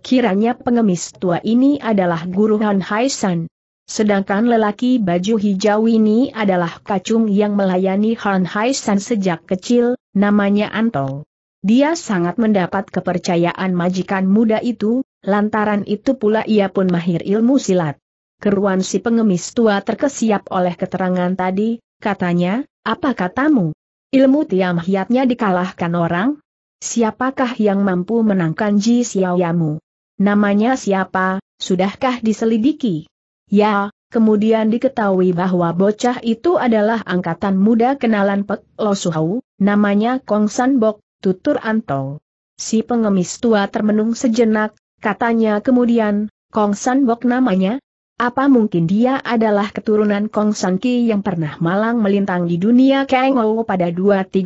kiranya pengemis tua ini adalah guru Han Hai San. Sedangkan lelaki baju hijau ini adalah kacung yang melayani Han Hai San sejak kecil, namanya Antong. Dia sangat mendapat kepercayaan majikan muda itu, lantaran itu pula ia pun mahir ilmu silat. Keruan si pengemis tua terkesiap oleh keterangan tadi, katanya, apa katamu? Ilmu tiam hiatnya dikalahkan orang? Siapakah yang mampu menangkan Ji Xiaoyamu? Namanya siapa, sudahkah diselidiki? Ya, kemudian diketahui bahwa bocah itu adalah angkatan muda kenalan Pek Lo namanya Kong San Bok, tutur Antong. Si pengemis tua termenung sejenak, katanya kemudian, Kong San Bok namanya? Apa mungkin dia adalah keturunan Kong San Ki yang pernah malang melintang di dunia Kengou pada 2-30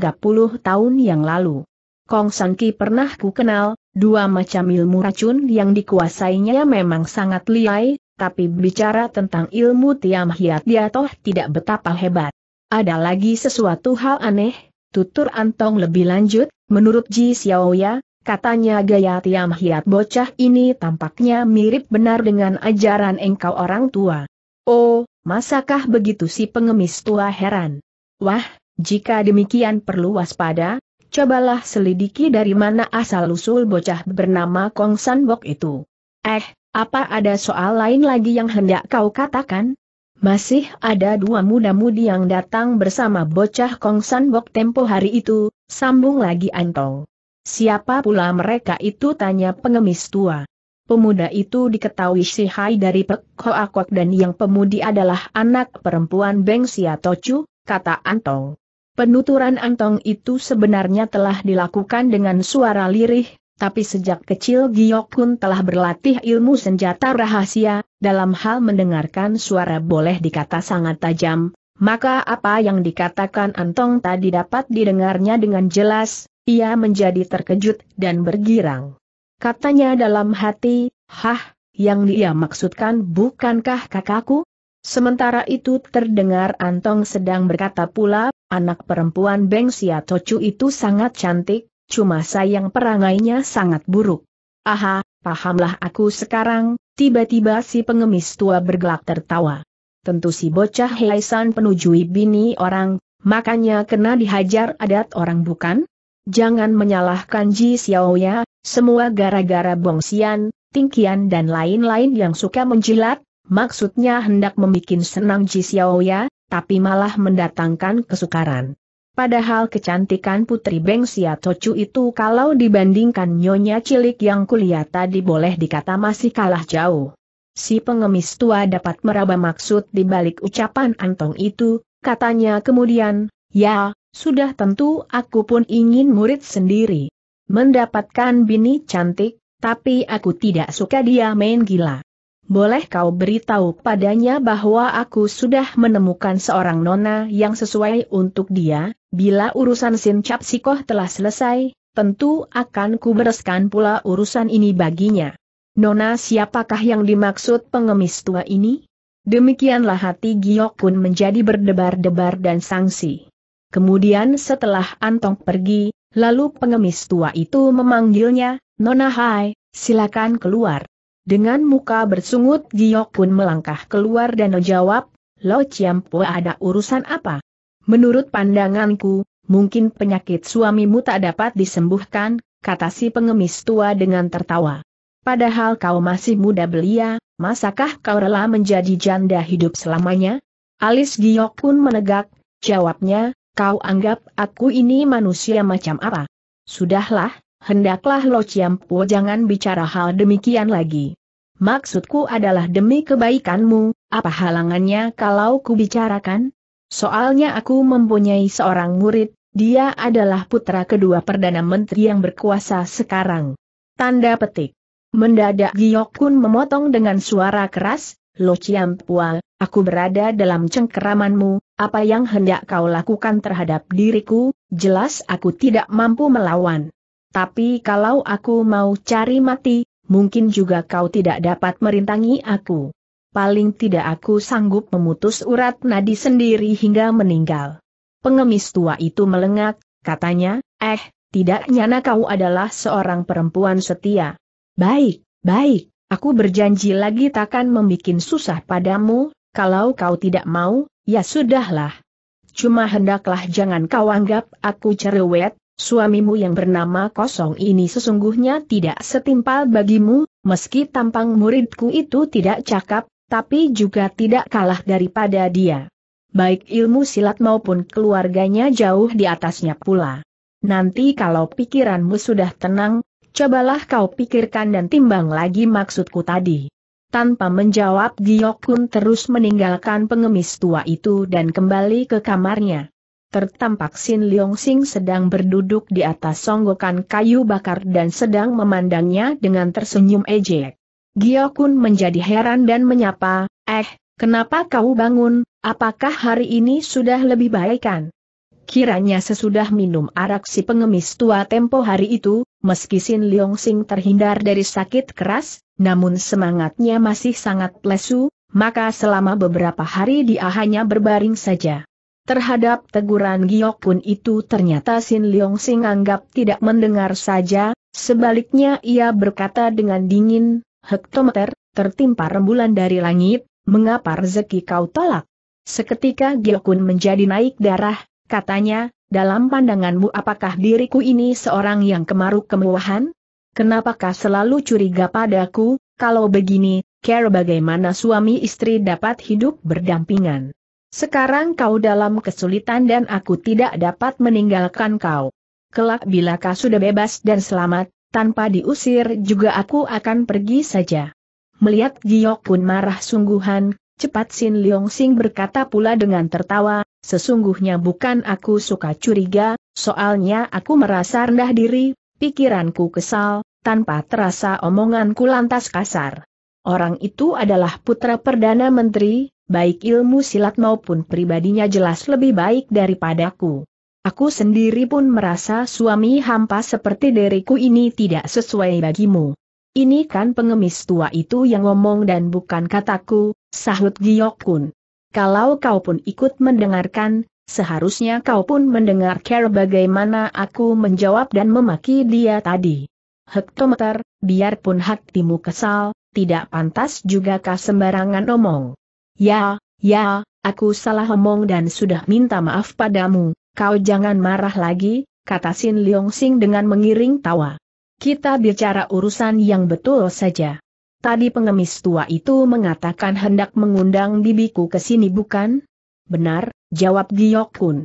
tahun yang lalu? Kong San Ki pernah ku kenal, Dua macam ilmu racun yang dikuasainya memang sangat liai, tapi bicara tentang ilmu Tiam Hiat dia toh tidak betapa hebat. Ada lagi sesuatu hal aneh, tutur Antong lebih lanjut, menurut Ji Xiaoya, Katanya gaya Tiam Hiat bocah ini tampaknya mirip benar dengan ajaran engkau orang tua. Oh, masakah begitu si pengemis tua heran? Wah, jika demikian perlu waspada, cobalah selidiki dari mana asal-usul bocah bernama Kong San Bok itu. Eh, apa ada soal lain lagi yang hendak kau katakan? Masih ada dua muda-mudi yang datang bersama bocah Kong San Bok tempo hari itu, sambung lagi Antong. Siapa pula mereka itu tanya pengemis tua. Pemuda itu diketahui si Hai dari Pek Hoa Kok dan yang pemudi adalah anak perempuan Beng Sia Tochu, kata Antong. Penuturan Antong itu sebenarnya telah dilakukan dengan suara lirih, tapi sejak kecil Giok Kun telah berlatih ilmu senjata rahasia, dalam hal mendengarkan suara boleh dikata sangat tajam, maka apa yang dikatakan Antong tadi dapat didengarnya dengan jelas, ia menjadi terkejut dan bergirang. Katanya dalam hati, hah, yang dia maksudkan bukankah kakakku? Sementara itu terdengar Antong sedang berkata pula, anak perempuan Beng Sia Tocu itu sangat cantik, cuma sayang perangainya sangat buruk. Aha, pahamlah aku sekarang, tiba-tiba si pengemis tua bergelak tertawa. Tentu si bocah Heisan penujui bini orang, makanya kena dihajar adat orang bukan? Jangan menyalahkan Ji Xiaoya, semua gara-gara Bong Sian, Tingkian dan lain-lain yang suka menjilat, Maksudnya hendak membuat senang Ji Xiaoya, tapi malah mendatangkan kesukaran. Padahal kecantikan Putri Beng Sia Tocu itu kalau dibandingkan nyonya cilik yang kuliah tadi boleh dikata masih kalah jauh. Si pengemis tua dapat meraba maksud di balik ucapan Antong itu, katanya kemudian, ya, sudah tentu aku pun ingin murid sendiri. Mendapatkan bini cantik, tapi aku tidak suka dia main gila boleh kau beritahu padanya bahwa aku sudah menemukan seorang nona yang sesuai untuk dia, bila urusan Sin Cap Sikoh telah selesai, tentu akan kubereskan pula urusan ini baginya. Nona siapakah yang dimaksud pengemis tua ini? Demikianlah hati Giok pun menjadi berdebar-debar dan sangsi. Kemudian setelah Antong pergi, lalu pengemis tua itu memanggilnya, Nona Hai, silakan keluar. Dengan muka bersungut Giok pun melangkah keluar dan menjawab, Lo Chiampo ada urusan apa? Menurut pandanganku, mungkin penyakit suamimu tak dapat disembuhkan, kata si pengemis tua dengan tertawa. Padahal kau masih muda belia, masakah kau rela menjadi janda hidup selamanya? Alis Giok pun menegak, jawabnya, kau anggap aku ini manusia macam apa? Sudahlah, hendaklah Lo Chiampo jangan bicara hal demikian lagi. Maksudku adalah demi kebaikanmu, apa halangannya kalau ku bicarakan? Soalnya aku mempunyai seorang murid, dia adalah putra kedua Perdana Menteri yang berkuasa sekarang. Tanda petik. Mendadak Giok Kun memotong dengan suara keras, Lo Chiampua, aku berada dalam cengkeramanmu, apa yang hendak kau lakukan terhadap diriku, jelas aku tidak mampu melawan. Tapi kalau aku mau cari mati, mungkin juga kau tidak dapat merintangi aku. Paling tidak aku sanggup memutus urat nadi sendiri hingga meninggal. Pengemis tua itu melengak, katanya, eh, tidak nyana kau adalah seorang perempuan setia. Baik, baik, aku berjanji lagi takkan membuat susah padamu, kalau kau tidak mau, ya sudahlah. Cuma hendaklah jangan kau anggap aku cerewet, Suamimu yang bernama kosong ini sesungguhnya tidak setimpal bagimu, meski tampang muridku itu tidak cakap, tapi juga tidak kalah daripada dia. Baik ilmu silat maupun keluarganya jauh di atasnya pula. Nanti kalau pikiranmu sudah tenang, cobalah kau pikirkan dan timbang lagi maksudku tadi. Tanpa menjawab pun terus meninggalkan pengemis tua itu dan kembali ke kamarnya tertampak Sin Leong Sing sedang berduduk di atas songgokan kayu bakar dan sedang memandangnya dengan tersenyum ejek. Gio Kun menjadi heran dan menyapa, eh, kenapa kau bangun, apakah hari ini sudah lebih baikan? Kiranya sesudah minum arak si pengemis tua tempo hari itu, meski Sin Leong Sing terhindar dari sakit keras, namun semangatnya masih sangat lesu, maka selama beberapa hari dia hanya berbaring saja. Terhadap teguran Giok pun itu ternyata Sin Leong Sing anggap tidak mendengar saja, sebaliknya ia berkata dengan dingin, Hektometer, tertimpa rembulan dari langit, mengapa rezeki kau tolak? Seketika Giok Kun menjadi naik darah, katanya, dalam pandanganmu apakah diriku ini seorang yang kemaruk kemewahan? Kenapakah selalu curiga padaku, kalau begini, care bagaimana suami istri dapat hidup berdampingan? Sekarang kau dalam kesulitan dan aku tidak dapat meninggalkan kau. Kelak bila kau sudah bebas dan selamat, tanpa diusir juga aku akan pergi saja. Melihat Giok pun marah sungguhan, cepat Sin Leong Sing berkata pula dengan tertawa, sesungguhnya bukan aku suka curiga, soalnya aku merasa rendah diri, pikiranku kesal, tanpa terasa omonganku lantas kasar. Orang itu adalah putra Perdana Menteri, baik ilmu silat maupun pribadinya jelas lebih baik daripadaku. Aku sendiri pun merasa suami hampa seperti diriku ini tidak sesuai bagimu. Ini kan pengemis tua itu yang ngomong dan bukan kataku, sahut Giokun. Kalau kau pun ikut mendengarkan, seharusnya kau pun mendengar care bagaimana aku menjawab dan memaki dia tadi. Hektometer, biarpun hatimu kesal, tidak pantas juga kau sembarangan omong. Ya, ya, aku salah omong dan sudah minta maaf padamu, kau jangan marah lagi, kata Sin Leong Sing dengan mengiring tawa. Kita bicara urusan yang betul saja. Tadi pengemis tua itu mengatakan hendak mengundang bibiku ke sini bukan? Benar, jawab Giyok Kun.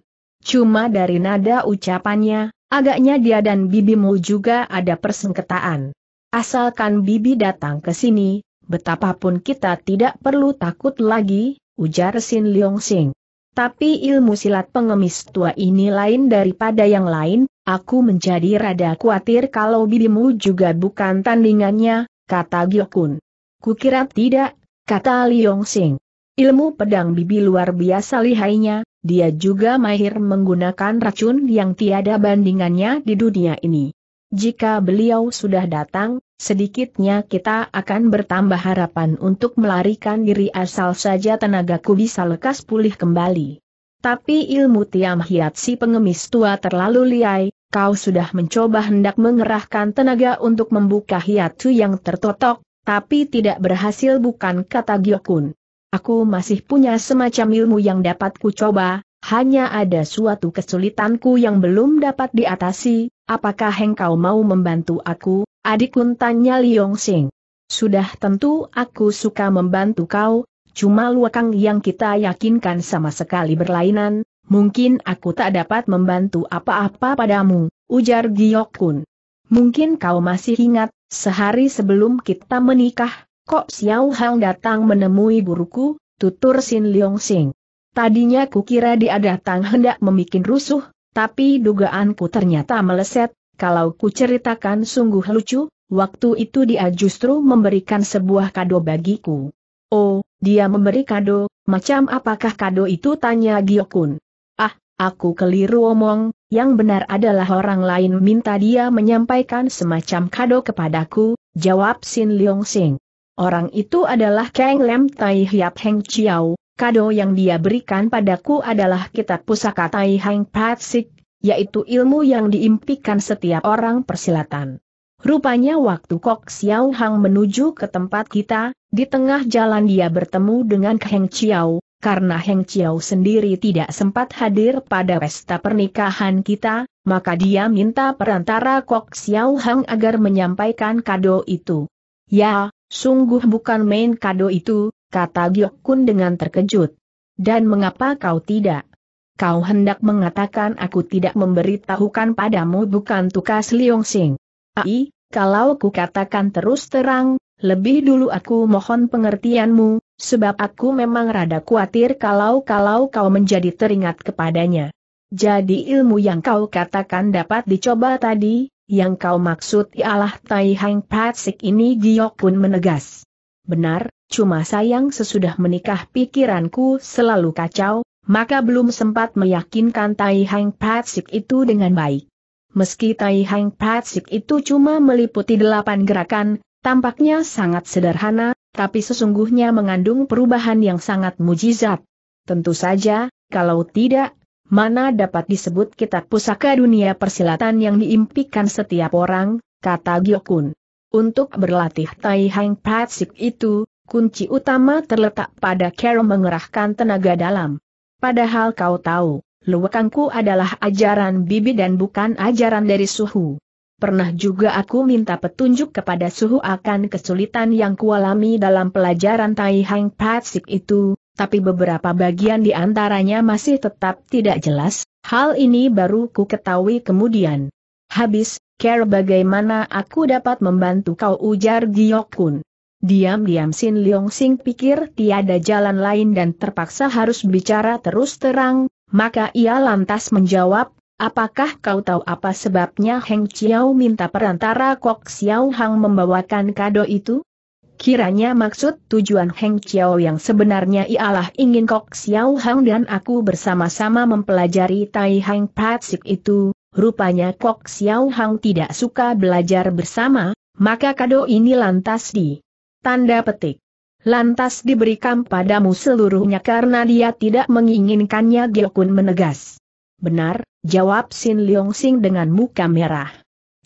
Cuma dari nada ucapannya, agaknya dia dan bibimu juga ada persengketaan. Asalkan bibi datang ke sini, betapapun kita tidak perlu takut lagi, ujar Sin Leong Sing. Tapi ilmu silat pengemis tua ini lain daripada yang lain, aku menjadi rada khawatir kalau bibimu juga bukan tandingannya, kata Gyokun. Kukira tidak, kata Leong Sing. Ilmu pedang bibi luar biasa lihainya, dia juga mahir menggunakan racun yang tiada bandingannya di dunia ini. Jika beliau sudah datang, sedikitnya kita akan bertambah harapan untuk melarikan diri asal saja tenagaku bisa lekas pulih kembali. Tapi ilmu Tiam Hiat si pengemis tua terlalu liai, kau sudah mencoba hendak mengerahkan tenaga untuk membuka hiatu yang tertotok, tapi tidak berhasil bukan kata Gyokun. Aku masih punya semacam ilmu yang dapat ku coba, hanya ada suatu kesulitanku yang belum dapat diatasi, apakah engkau mau membantu aku, adik tanya Liong Sing. Sudah tentu aku suka membantu kau, cuma luakang yang kita yakinkan sama sekali berlainan, mungkin aku tak dapat membantu apa-apa padamu, ujar Giyok Kun. Mungkin kau masih ingat, sehari sebelum kita menikah, Kok Xiao Hang datang menemui buruku, tutur Sin Liong Sing. Tadinya kukira dia datang hendak memikin rusuh, tapi dugaanku ternyata meleset, kalau ku ceritakan sungguh lucu, waktu itu dia justru memberikan sebuah kado bagiku. Oh, dia memberi kado, macam apakah kado itu tanya Giokun. Ah, aku keliru omong, yang benar adalah orang lain minta dia menyampaikan semacam kado kepadaku, jawab Sin Leong Sing. Orang itu adalah Kang Lem Tai Hiap Heng Chiao, kado yang dia berikan padaku adalah kitab pusaka Tai Hang Patsik, yaitu ilmu yang diimpikan setiap orang persilatan. Rupanya waktu Kok Xiao Hang menuju ke tempat kita, di tengah jalan dia bertemu dengan Heng Chiao, karena Heng Chiao sendiri tidak sempat hadir pada pesta pernikahan kita, maka dia minta perantara Kok Xiao Hang agar menyampaikan kado itu. Ya, sungguh bukan main kado itu, kata Kun dengan terkejut. Dan mengapa kau tidak? Kau hendak mengatakan aku tidak memberitahukan padamu bukan tukas Liong Sing. Ai, kalau ku katakan terus terang, lebih dulu aku mohon pengertianmu, sebab aku memang rada khawatir kalau-kalau kau menjadi teringat kepadanya. Jadi ilmu yang kau katakan dapat dicoba tadi, yang kau maksud ialah Tai Hang Patsik ini Giok Kun menegas. Benar, Cuma sayang sesudah menikah pikiranku selalu kacau, maka belum sempat meyakinkan Tai Hang Patsik itu dengan baik. Meski Tai Hang Patsik itu cuma meliputi delapan gerakan, tampaknya sangat sederhana, tapi sesungguhnya mengandung perubahan yang sangat mujizat. Tentu saja, kalau tidak, mana dapat disebut kitab pusaka dunia persilatan yang diimpikan setiap orang, kata Gyokun. Untuk berlatih Tai Hang Patsik itu, kunci utama terletak pada cara mengerahkan tenaga dalam. Padahal kau tahu, luwakanku adalah ajaran bibi dan bukan ajaran dari suhu. Pernah juga aku minta petunjuk kepada suhu akan kesulitan yang kualami dalam pelajaran Tai Hang Patsik itu, tapi beberapa bagian di antaranya masih tetap tidak jelas, hal ini baru ku ketahui kemudian. Habis, care bagaimana aku dapat membantu kau ujar Giokun. Diam-diam Sin Leong Sing pikir tiada jalan lain dan terpaksa harus bicara terus terang, maka ia lantas menjawab, Apakah kau tahu apa sebabnya Heng Chiao minta perantara Kok Xiao Hang membawakan kado itu? Kiranya maksud tujuan Heng Chiao yang sebenarnya ialah ingin Kok Xiao Hang dan aku bersama-sama mempelajari Tai Hang Patsik itu, rupanya Kok Xiao Hang tidak suka belajar bersama, maka kado ini lantas di Tanda petik. Lantas diberikan padamu seluruhnya karena dia tidak menginginkannya Gyokun menegas. Benar, jawab Sin Leong Sing dengan muka merah.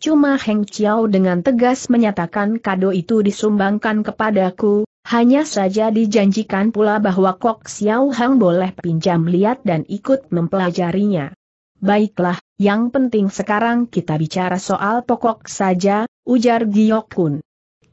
Cuma Heng Chiao dengan tegas menyatakan kado itu disumbangkan kepadaku, hanya saja dijanjikan pula bahwa Kok Xiao Hang boleh pinjam lihat dan ikut mempelajarinya. Baiklah, yang penting sekarang kita bicara soal pokok saja, ujar Giok Kun.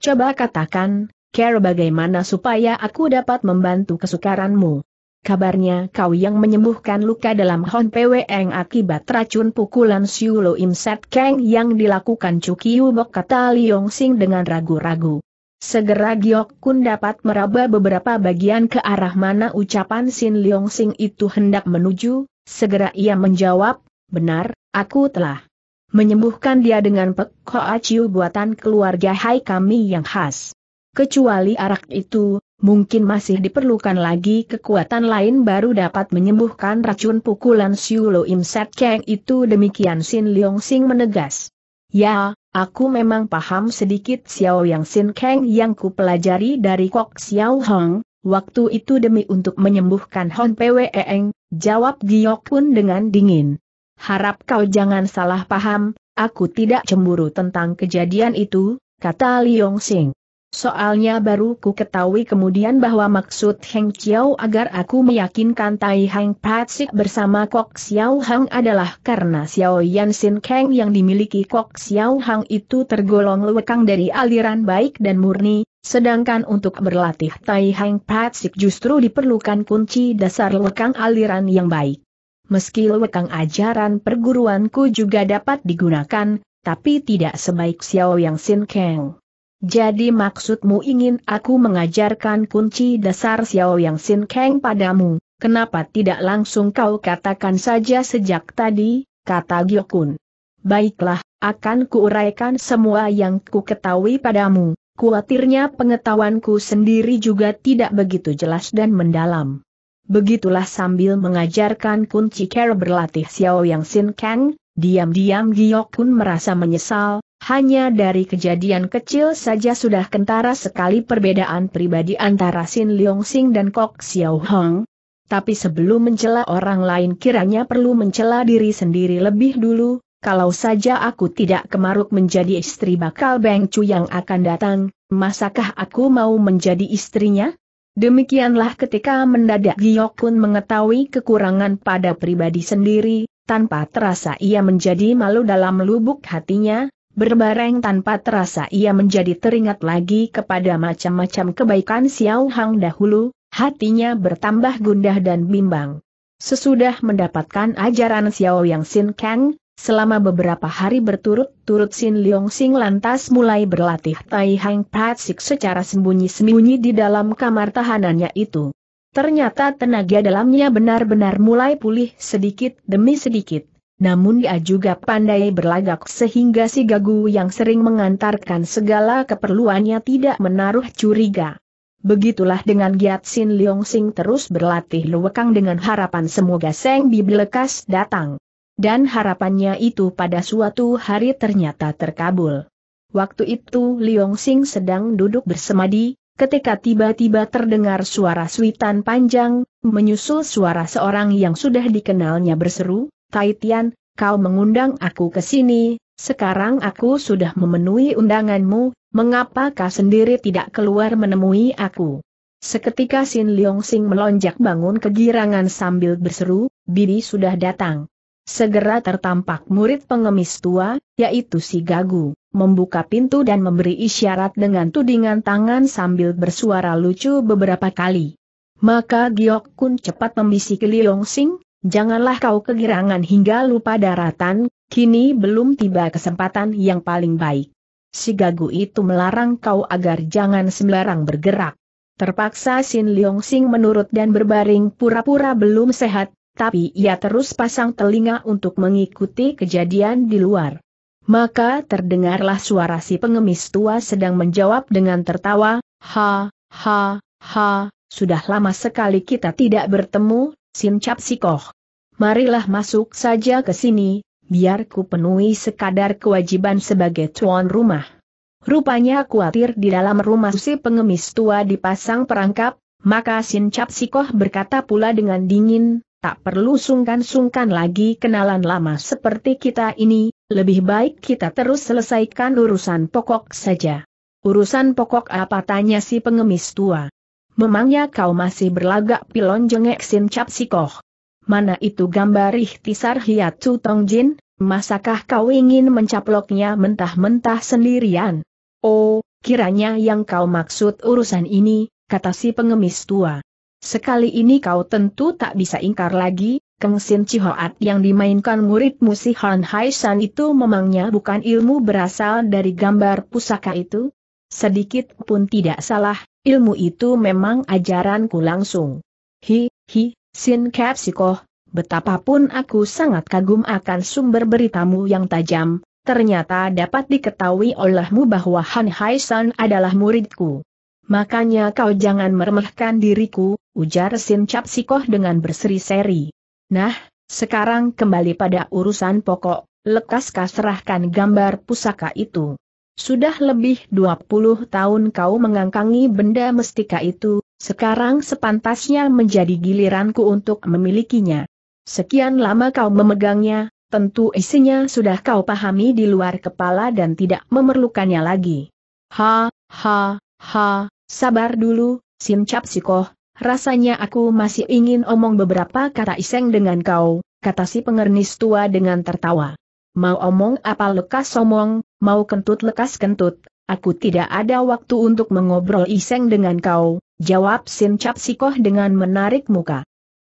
Coba katakan, care bagaimana supaya aku dapat membantu kesukaranmu. Kabarnya kau yang menyembuhkan luka dalam Hon Pweng akibat racun pukulan Siulo Imset Kang yang dilakukan Cukiu Bok kata Liong Sing dengan ragu-ragu. Segera Giok Kun dapat meraba beberapa bagian ke arah mana ucapan Sin Liong Sing itu hendak menuju, segera ia menjawab, benar, aku telah menyembuhkan dia dengan pek koaciu buatan keluarga Hai kami yang khas. Kecuali arak itu, mungkin masih diperlukan lagi kekuatan lain baru dapat menyembuhkan racun pukulan Lo Im Set Keng itu demikian Sin Leong Sing menegas. Ya, aku memang paham sedikit Xiao Yang Sin Keng yang ku pelajari dari Kok Xiao Hong, waktu itu demi untuk menyembuhkan Hon Pwe Eng, jawab Giok pun dengan dingin harap kau jangan salah paham, aku tidak cemburu tentang kejadian itu, kata Liong Sing. Soalnya baru ku ketahui kemudian bahwa maksud Heng Chiao agar aku meyakinkan Tai Heng Patsik bersama Kok Xiao Hang adalah karena Xiao Yan Sin Kang yang dimiliki Kok Xiao Hang itu tergolong lekang dari aliran baik dan murni, sedangkan untuk berlatih Tai Heng Patsik justru diperlukan kunci dasar lekang aliran yang baik meski lewekang ajaran perguruanku juga dapat digunakan, tapi tidak sebaik Xiao Yang Sin Kang. Jadi maksudmu ingin aku mengajarkan kunci dasar Xiao Yang Sin Kang padamu, kenapa tidak langsung kau katakan saja sejak tadi, kata Gyokun. Baiklah, akan kuuraikan semua yang ku ketahui padamu, kuatirnya pengetahuanku sendiri juga tidak begitu jelas dan mendalam. Begitulah sambil mengajarkan kunci cara berlatih Xiao Yang Sin Kang, diam-diam Giok Kun merasa menyesal, hanya dari kejadian kecil saja sudah kentara sekali perbedaan pribadi antara Sin Leong Sing dan Kok Xiao Hong. Tapi sebelum mencela orang lain kiranya perlu mencela diri sendiri lebih dulu, kalau saja aku tidak kemaruk menjadi istri bakal Beng Chu yang akan datang, masakah aku mau menjadi istrinya? Demikianlah ketika mendadak pun mengetahui kekurangan pada pribadi sendiri, tanpa terasa ia menjadi malu dalam lubuk hatinya, berbareng tanpa terasa ia menjadi teringat lagi kepada macam-macam kebaikan Xiao Hang dahulu, hatinya bertambah gundah dan bimbang. Sesudah mendapatkan ajaran Xiao Yang Sin Kang, Selama beberapa hari berturut-turut Sin Leong Sing lantas mulai berlatih Tai Hang Patsik secara sembunyi-sembunyi di dalam kamar tahanannya itu. Ternyata tenaga dalamnya benar-benar mulai pulih sedikit demi sedikit. Namun ia juga pandai berlagak sehingga si gagu yang sering mengantarkan segala keperluannya tidak menaruh curiga. Begitulah dengan Giat Sin Leong Sing terus berlatih luwekang dengan harapan semoga Seng Bibi lekas datang dan harapannya itu pada suatu hari ternyata terkabul. Waktu itu Liong Sing sedang duduk bersemadi, ketika tiba-tiba terdengar suara suitan panjang, menyusul suara seorang yang sudah dikenalnya berseru, Tai Tian, kau mengundang aku ke sini, sekarang aku sudah memenuhi undanganmu, mengapa kau sendiri tidak keluar menemui aku? Seketika Sin Leong Sing melonjak bangun kegirangan sambil berseru, Bibi sudah datang. Segera tertampak murid pengemis tua, yaitu si Gagu, membuka pintu dan memberi isyarat dengan tudingan tangan sambil bersuara lucu beberapa kali. Maka Giok Kun cepat membisiki Liong Sing, janganlah kau kegirangan hingga lupa daratan, kini belum tiba kesempatan yang paling baik. Si Gagu itu melarang kau agar jangan sembarang bergerak. Terpaksa Sin Liong Sing menurut dan berbaring pura-pura belum sehat, tapi ia terus pasang telinga untuk mengikuti kejadian di luar. Maka terdengarlah suara si pengemis tua sedang menjawab dengan tertawa, Ha, ha, ha, sudah lama sekali kita tidak bertemu, Sincap Sikoh. Marilah masuk saja ke sini, biar ku penuhi sekadar kewajiban sebagai tuan rumah. Rupanya khawatir di dalam rumah si pengemis tua dipasang perangkap, maka Sin Cap Sikoh berkata pula dengan dingin, tak perlu sungkan-sungkan lagi kenalan lama seperti kita ini, lebih baik kita terus selesaikan urusan pokok saja. Urusan pokok apa tanya si pengemis tua? Memangnya kau masih berlagak pilon jengek sin cap sikoh? Mana itu gambar ikhtisar hiatsu tongjin, masakah kau ingin mencaploknya mentah-mentah sendirian? Oh, kiranya yang kau maksud urusan ini, kata si pengemis tua. Sekali ini kau tentu tak bisa ingkar lagi, Keng Sin Chihoat yang dimainkan murid si Han Hai San itu memangnya bukan ilmu berasal dari gambar pusaka itu? Sedikit pun tidak salah, ilmu itu memang ajaranku langsung. Hi, hi, Sin Kapsikoh, betapapun aku sangat kagum akan sumber beritamu yang tajam, ternyata dapat diketahui olehmu bahwa Han Hai San adalah muridku. Makanya kau jangan meremehkan diriku, ujar Sin Cap Sikoh dengan berseri-seri. Nah, sekarang kembali pada urusan pokok, lekas kau serahkan gambar pusaka itu. Sudah lebih 20 tahun kau mengangkangi benda mestika itu, sekarang sepantasnya menjadi giliranku untuk memilikinya. Sekian lama kau memegangnya, tentu isinya sudah kau pahami di luar kepala dan tidak memerlukannya lagi. Ha, ha, ha, Sabar dulu, Sim Cap Sikoh, rasanya aku masih ingin omong beberapa kata iseng dengan kau, kata si pengernis tua dengan tertawa. Mau omong apa lekas omong, mau kentut lekas kentut, aku tidak ada waktu untuk mengobrol iseng dengan kau, jawab Sim Cap Sikoh dengan menarik muka.